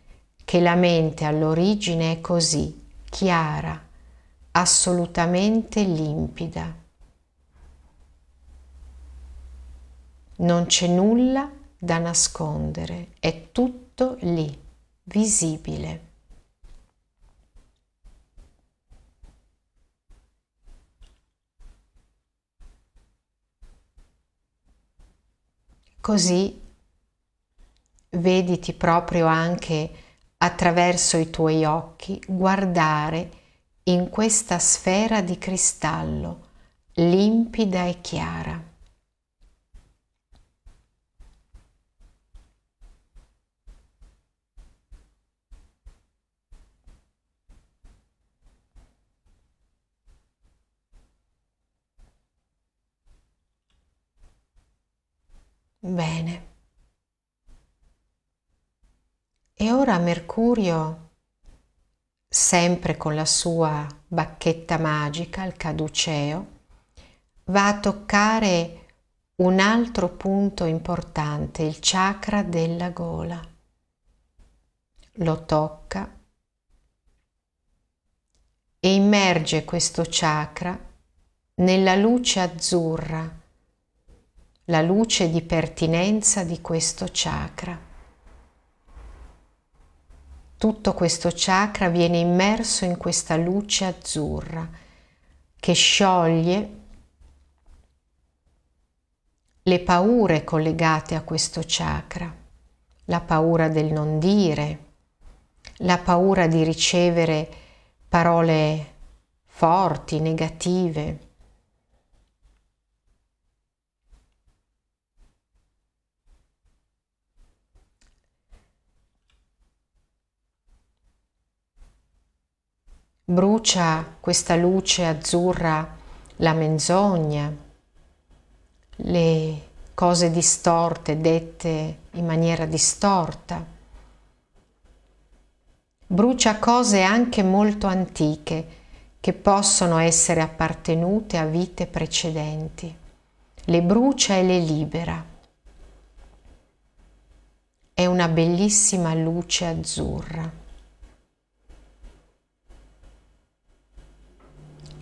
che la mente all'origine è così, chiara, assolutamente limpida. Non c'è nulla da nascondere, è tutto lì, visibile. Così vediti proprio anche attraverso i tuoi occhi guardare in questa sfera di cristallo limpida e chiara. Bene. E ora Mercurio, sempre con la sua bacchetta magica, il caduceo, va a toccare un altro punto importante, il chakra della gola. Lo tocca e immerge questo chakra nella luce azzurra la luce di pertinenza di questo chakra. Tutto questo chakra viene immerso in questa luce azzurra che scioglie le paure collegate a questo chakra, la paura del non dire, la paura di ricevere parole forti, negative brucia questa luce azzurra la menzogna, le cose distorte, dette in maniera distorta. Brucia cose anche molto antiche che possono essere appartenute a vite precedenti. Le brucia e le libera. È una bellissima luce azzurra.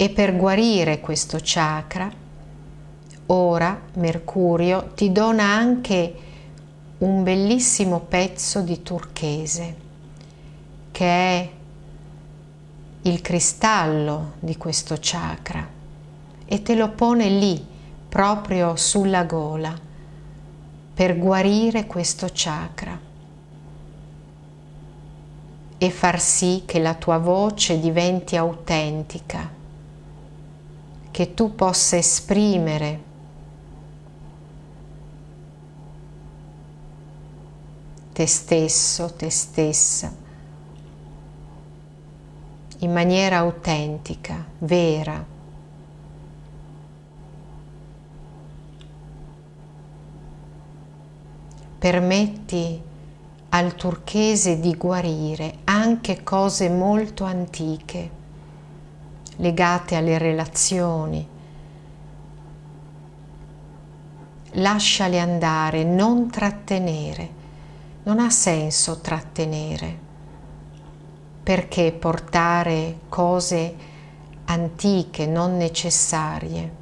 E per guarire questo chakra, ora Mercurio ti dona anche un bellissimo pezzo di turchese, che è il cristallo di questo chakra e te lo pone lì, proprio sulla gola, per guarire questo chakra e far sì che la tua voce diventi autentica che tu possa esprimere te stesso, te stessa, in maniera autentica, vera. Permetti al turchese di guarire anche cose molto antiche legate alle relazioni. Lasciale andare, non trattenere. Non ha senso trattenere. Perché portare cose antiche, non necessarie?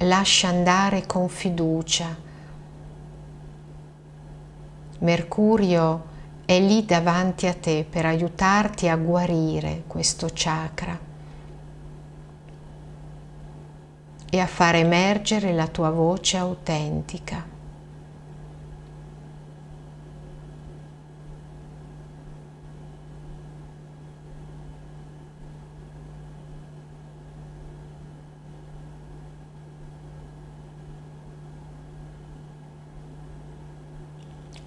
Lascia andare con fiducia. Mercurio è lì davanti a te per aiutarti a guarire questo chakra e a far emergere la tua voce autentica.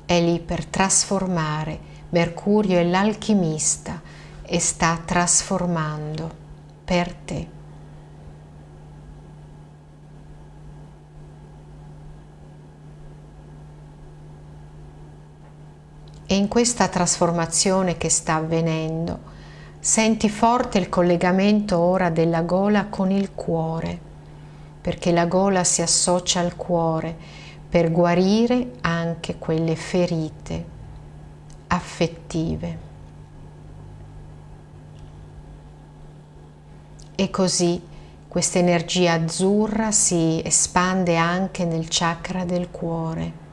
è lì per trasformare. Mercurio è l'alchimista e sta trasformando per te. E in questa trasformazione che sta avvenendo, senti forte il collegamento ora della gola con il cuore, perché la gola si associa al cuore per guarire anche quelle ferite affettive. E così questa energia azzurra si espande anche nel chakra del cuore.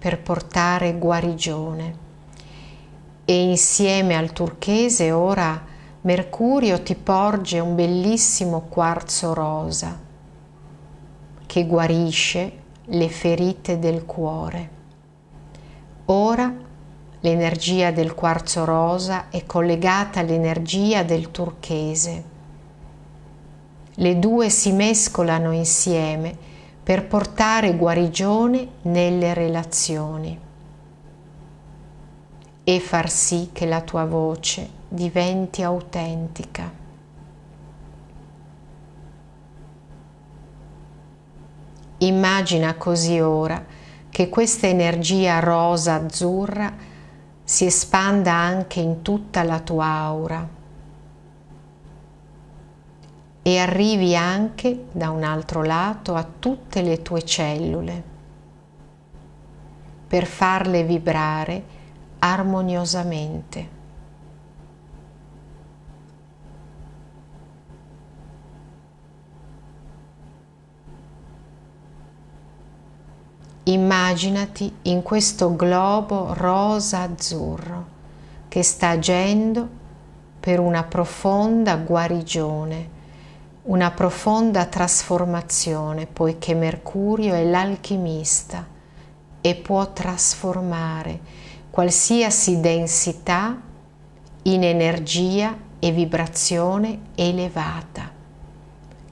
per portare guarigione. E insieme al turchese ora Mercurio ti porge un bellissimo quarzo rosa che guarisce le ferite del cuore. Ora l'energia del quarzo rosa è collegata all'energia del turchese. Le due si mescolano insieme per portare guarigione nelle relazioni e far sì che la tua voce diventi autentica. Immagina così ora che questa energia rosa-azzurra si espanda anche in tutta la tua aura e arrivi anche da un altro lato a tutte le tue cellule per farle vibrare armoniosamente. Immaginati in questo globo rosa-azzurro che sta agendo per una profonda guarigione, una profonda trasformazione, poiché Mercurio è l'alchimista e può trasformare qualsiasi densità in energia e vibrazione elevata.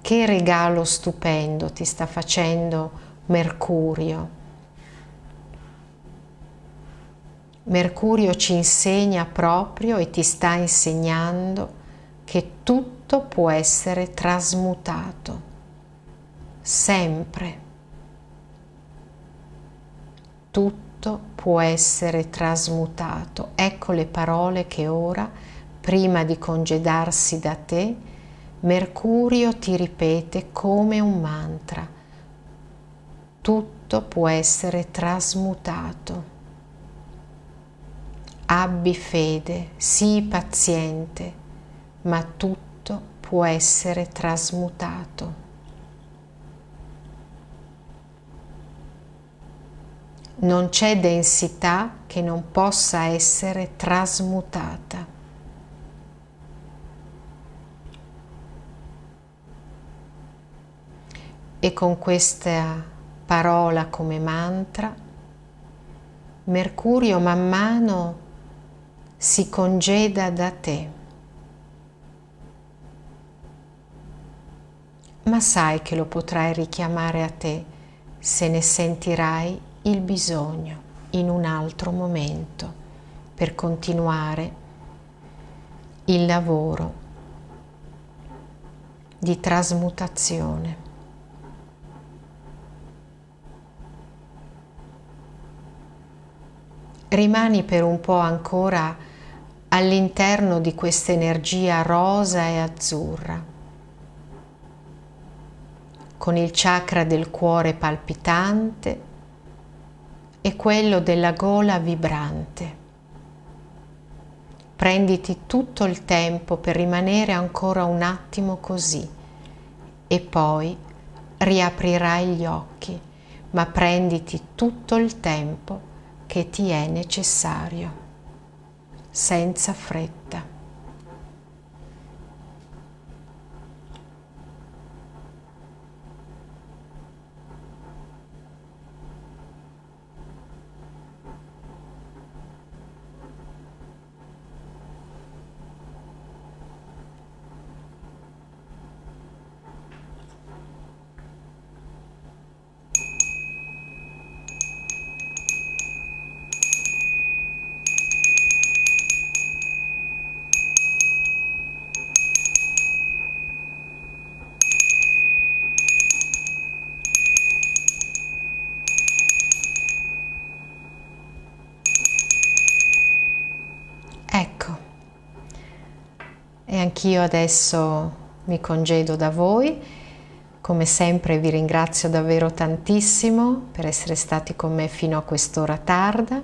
Che regalo stupendo ti sta facendo Mercurio? Mercurio ci insegna proprio e ti sta insegnando che tutto può essere trasmutato, sempre. Tutto può essere trasmutato. Ecco le parole che ora, prima di congedarsi da te, Mercurio ti ripete come un mantra. Tutto può essere trasmutato Abbi fede, sii paziente, ma tutto può essere trasmutato. Non c'è densità che non possa essere trasmutata. E con questa parola come mantra, Mercurio man mano si congeda da te. Ma sai che lo potrai richiamare a te se ne sentirai il bisogno in un altro momento per continuare il lavoro di trasmutazione. Rimani per un po' ancora all'interno di questa energia rosa e azzurra. Con il chakra del cuore palpitante e quello della gola vibrante. Prenditi tutto il tempo per rimanere ancora un attimo così e poi riaprirai gli occhi, ma prenditi tutto il tempo che ti è necessario senza fretta. Anch'io adesso mi congedo da voi. Come sempre vi ringrazio davvero tantissimo per essere stati con me fino a quest'ora tarda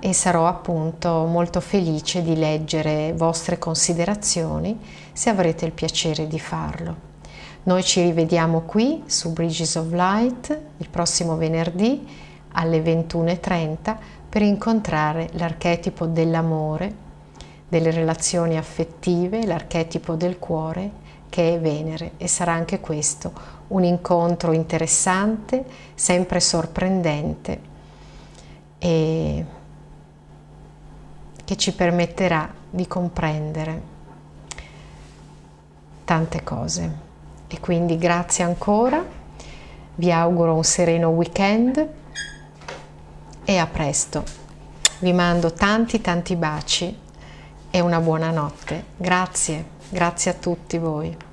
e sarò appunto molto felice di leggere vostre considerazioni se avrete il piacere di farlo. Noi ci rivediamo qui su Bridges of Light il prossimo venerdì alle 21.30 per incontrare l'archetipo dell'amore delle relazioni affettive, l'archetipo del cuore che è Venere e sarà anche questo un incontro interessante, sempre sorprendente e che ci permetterà di comprendere tante cose. E quindi grazie ancora, vi auguro un sereno weekend e a presto. Vi mando tanti tanti baci e una buona notte. Grazie, grazie a tutti voi.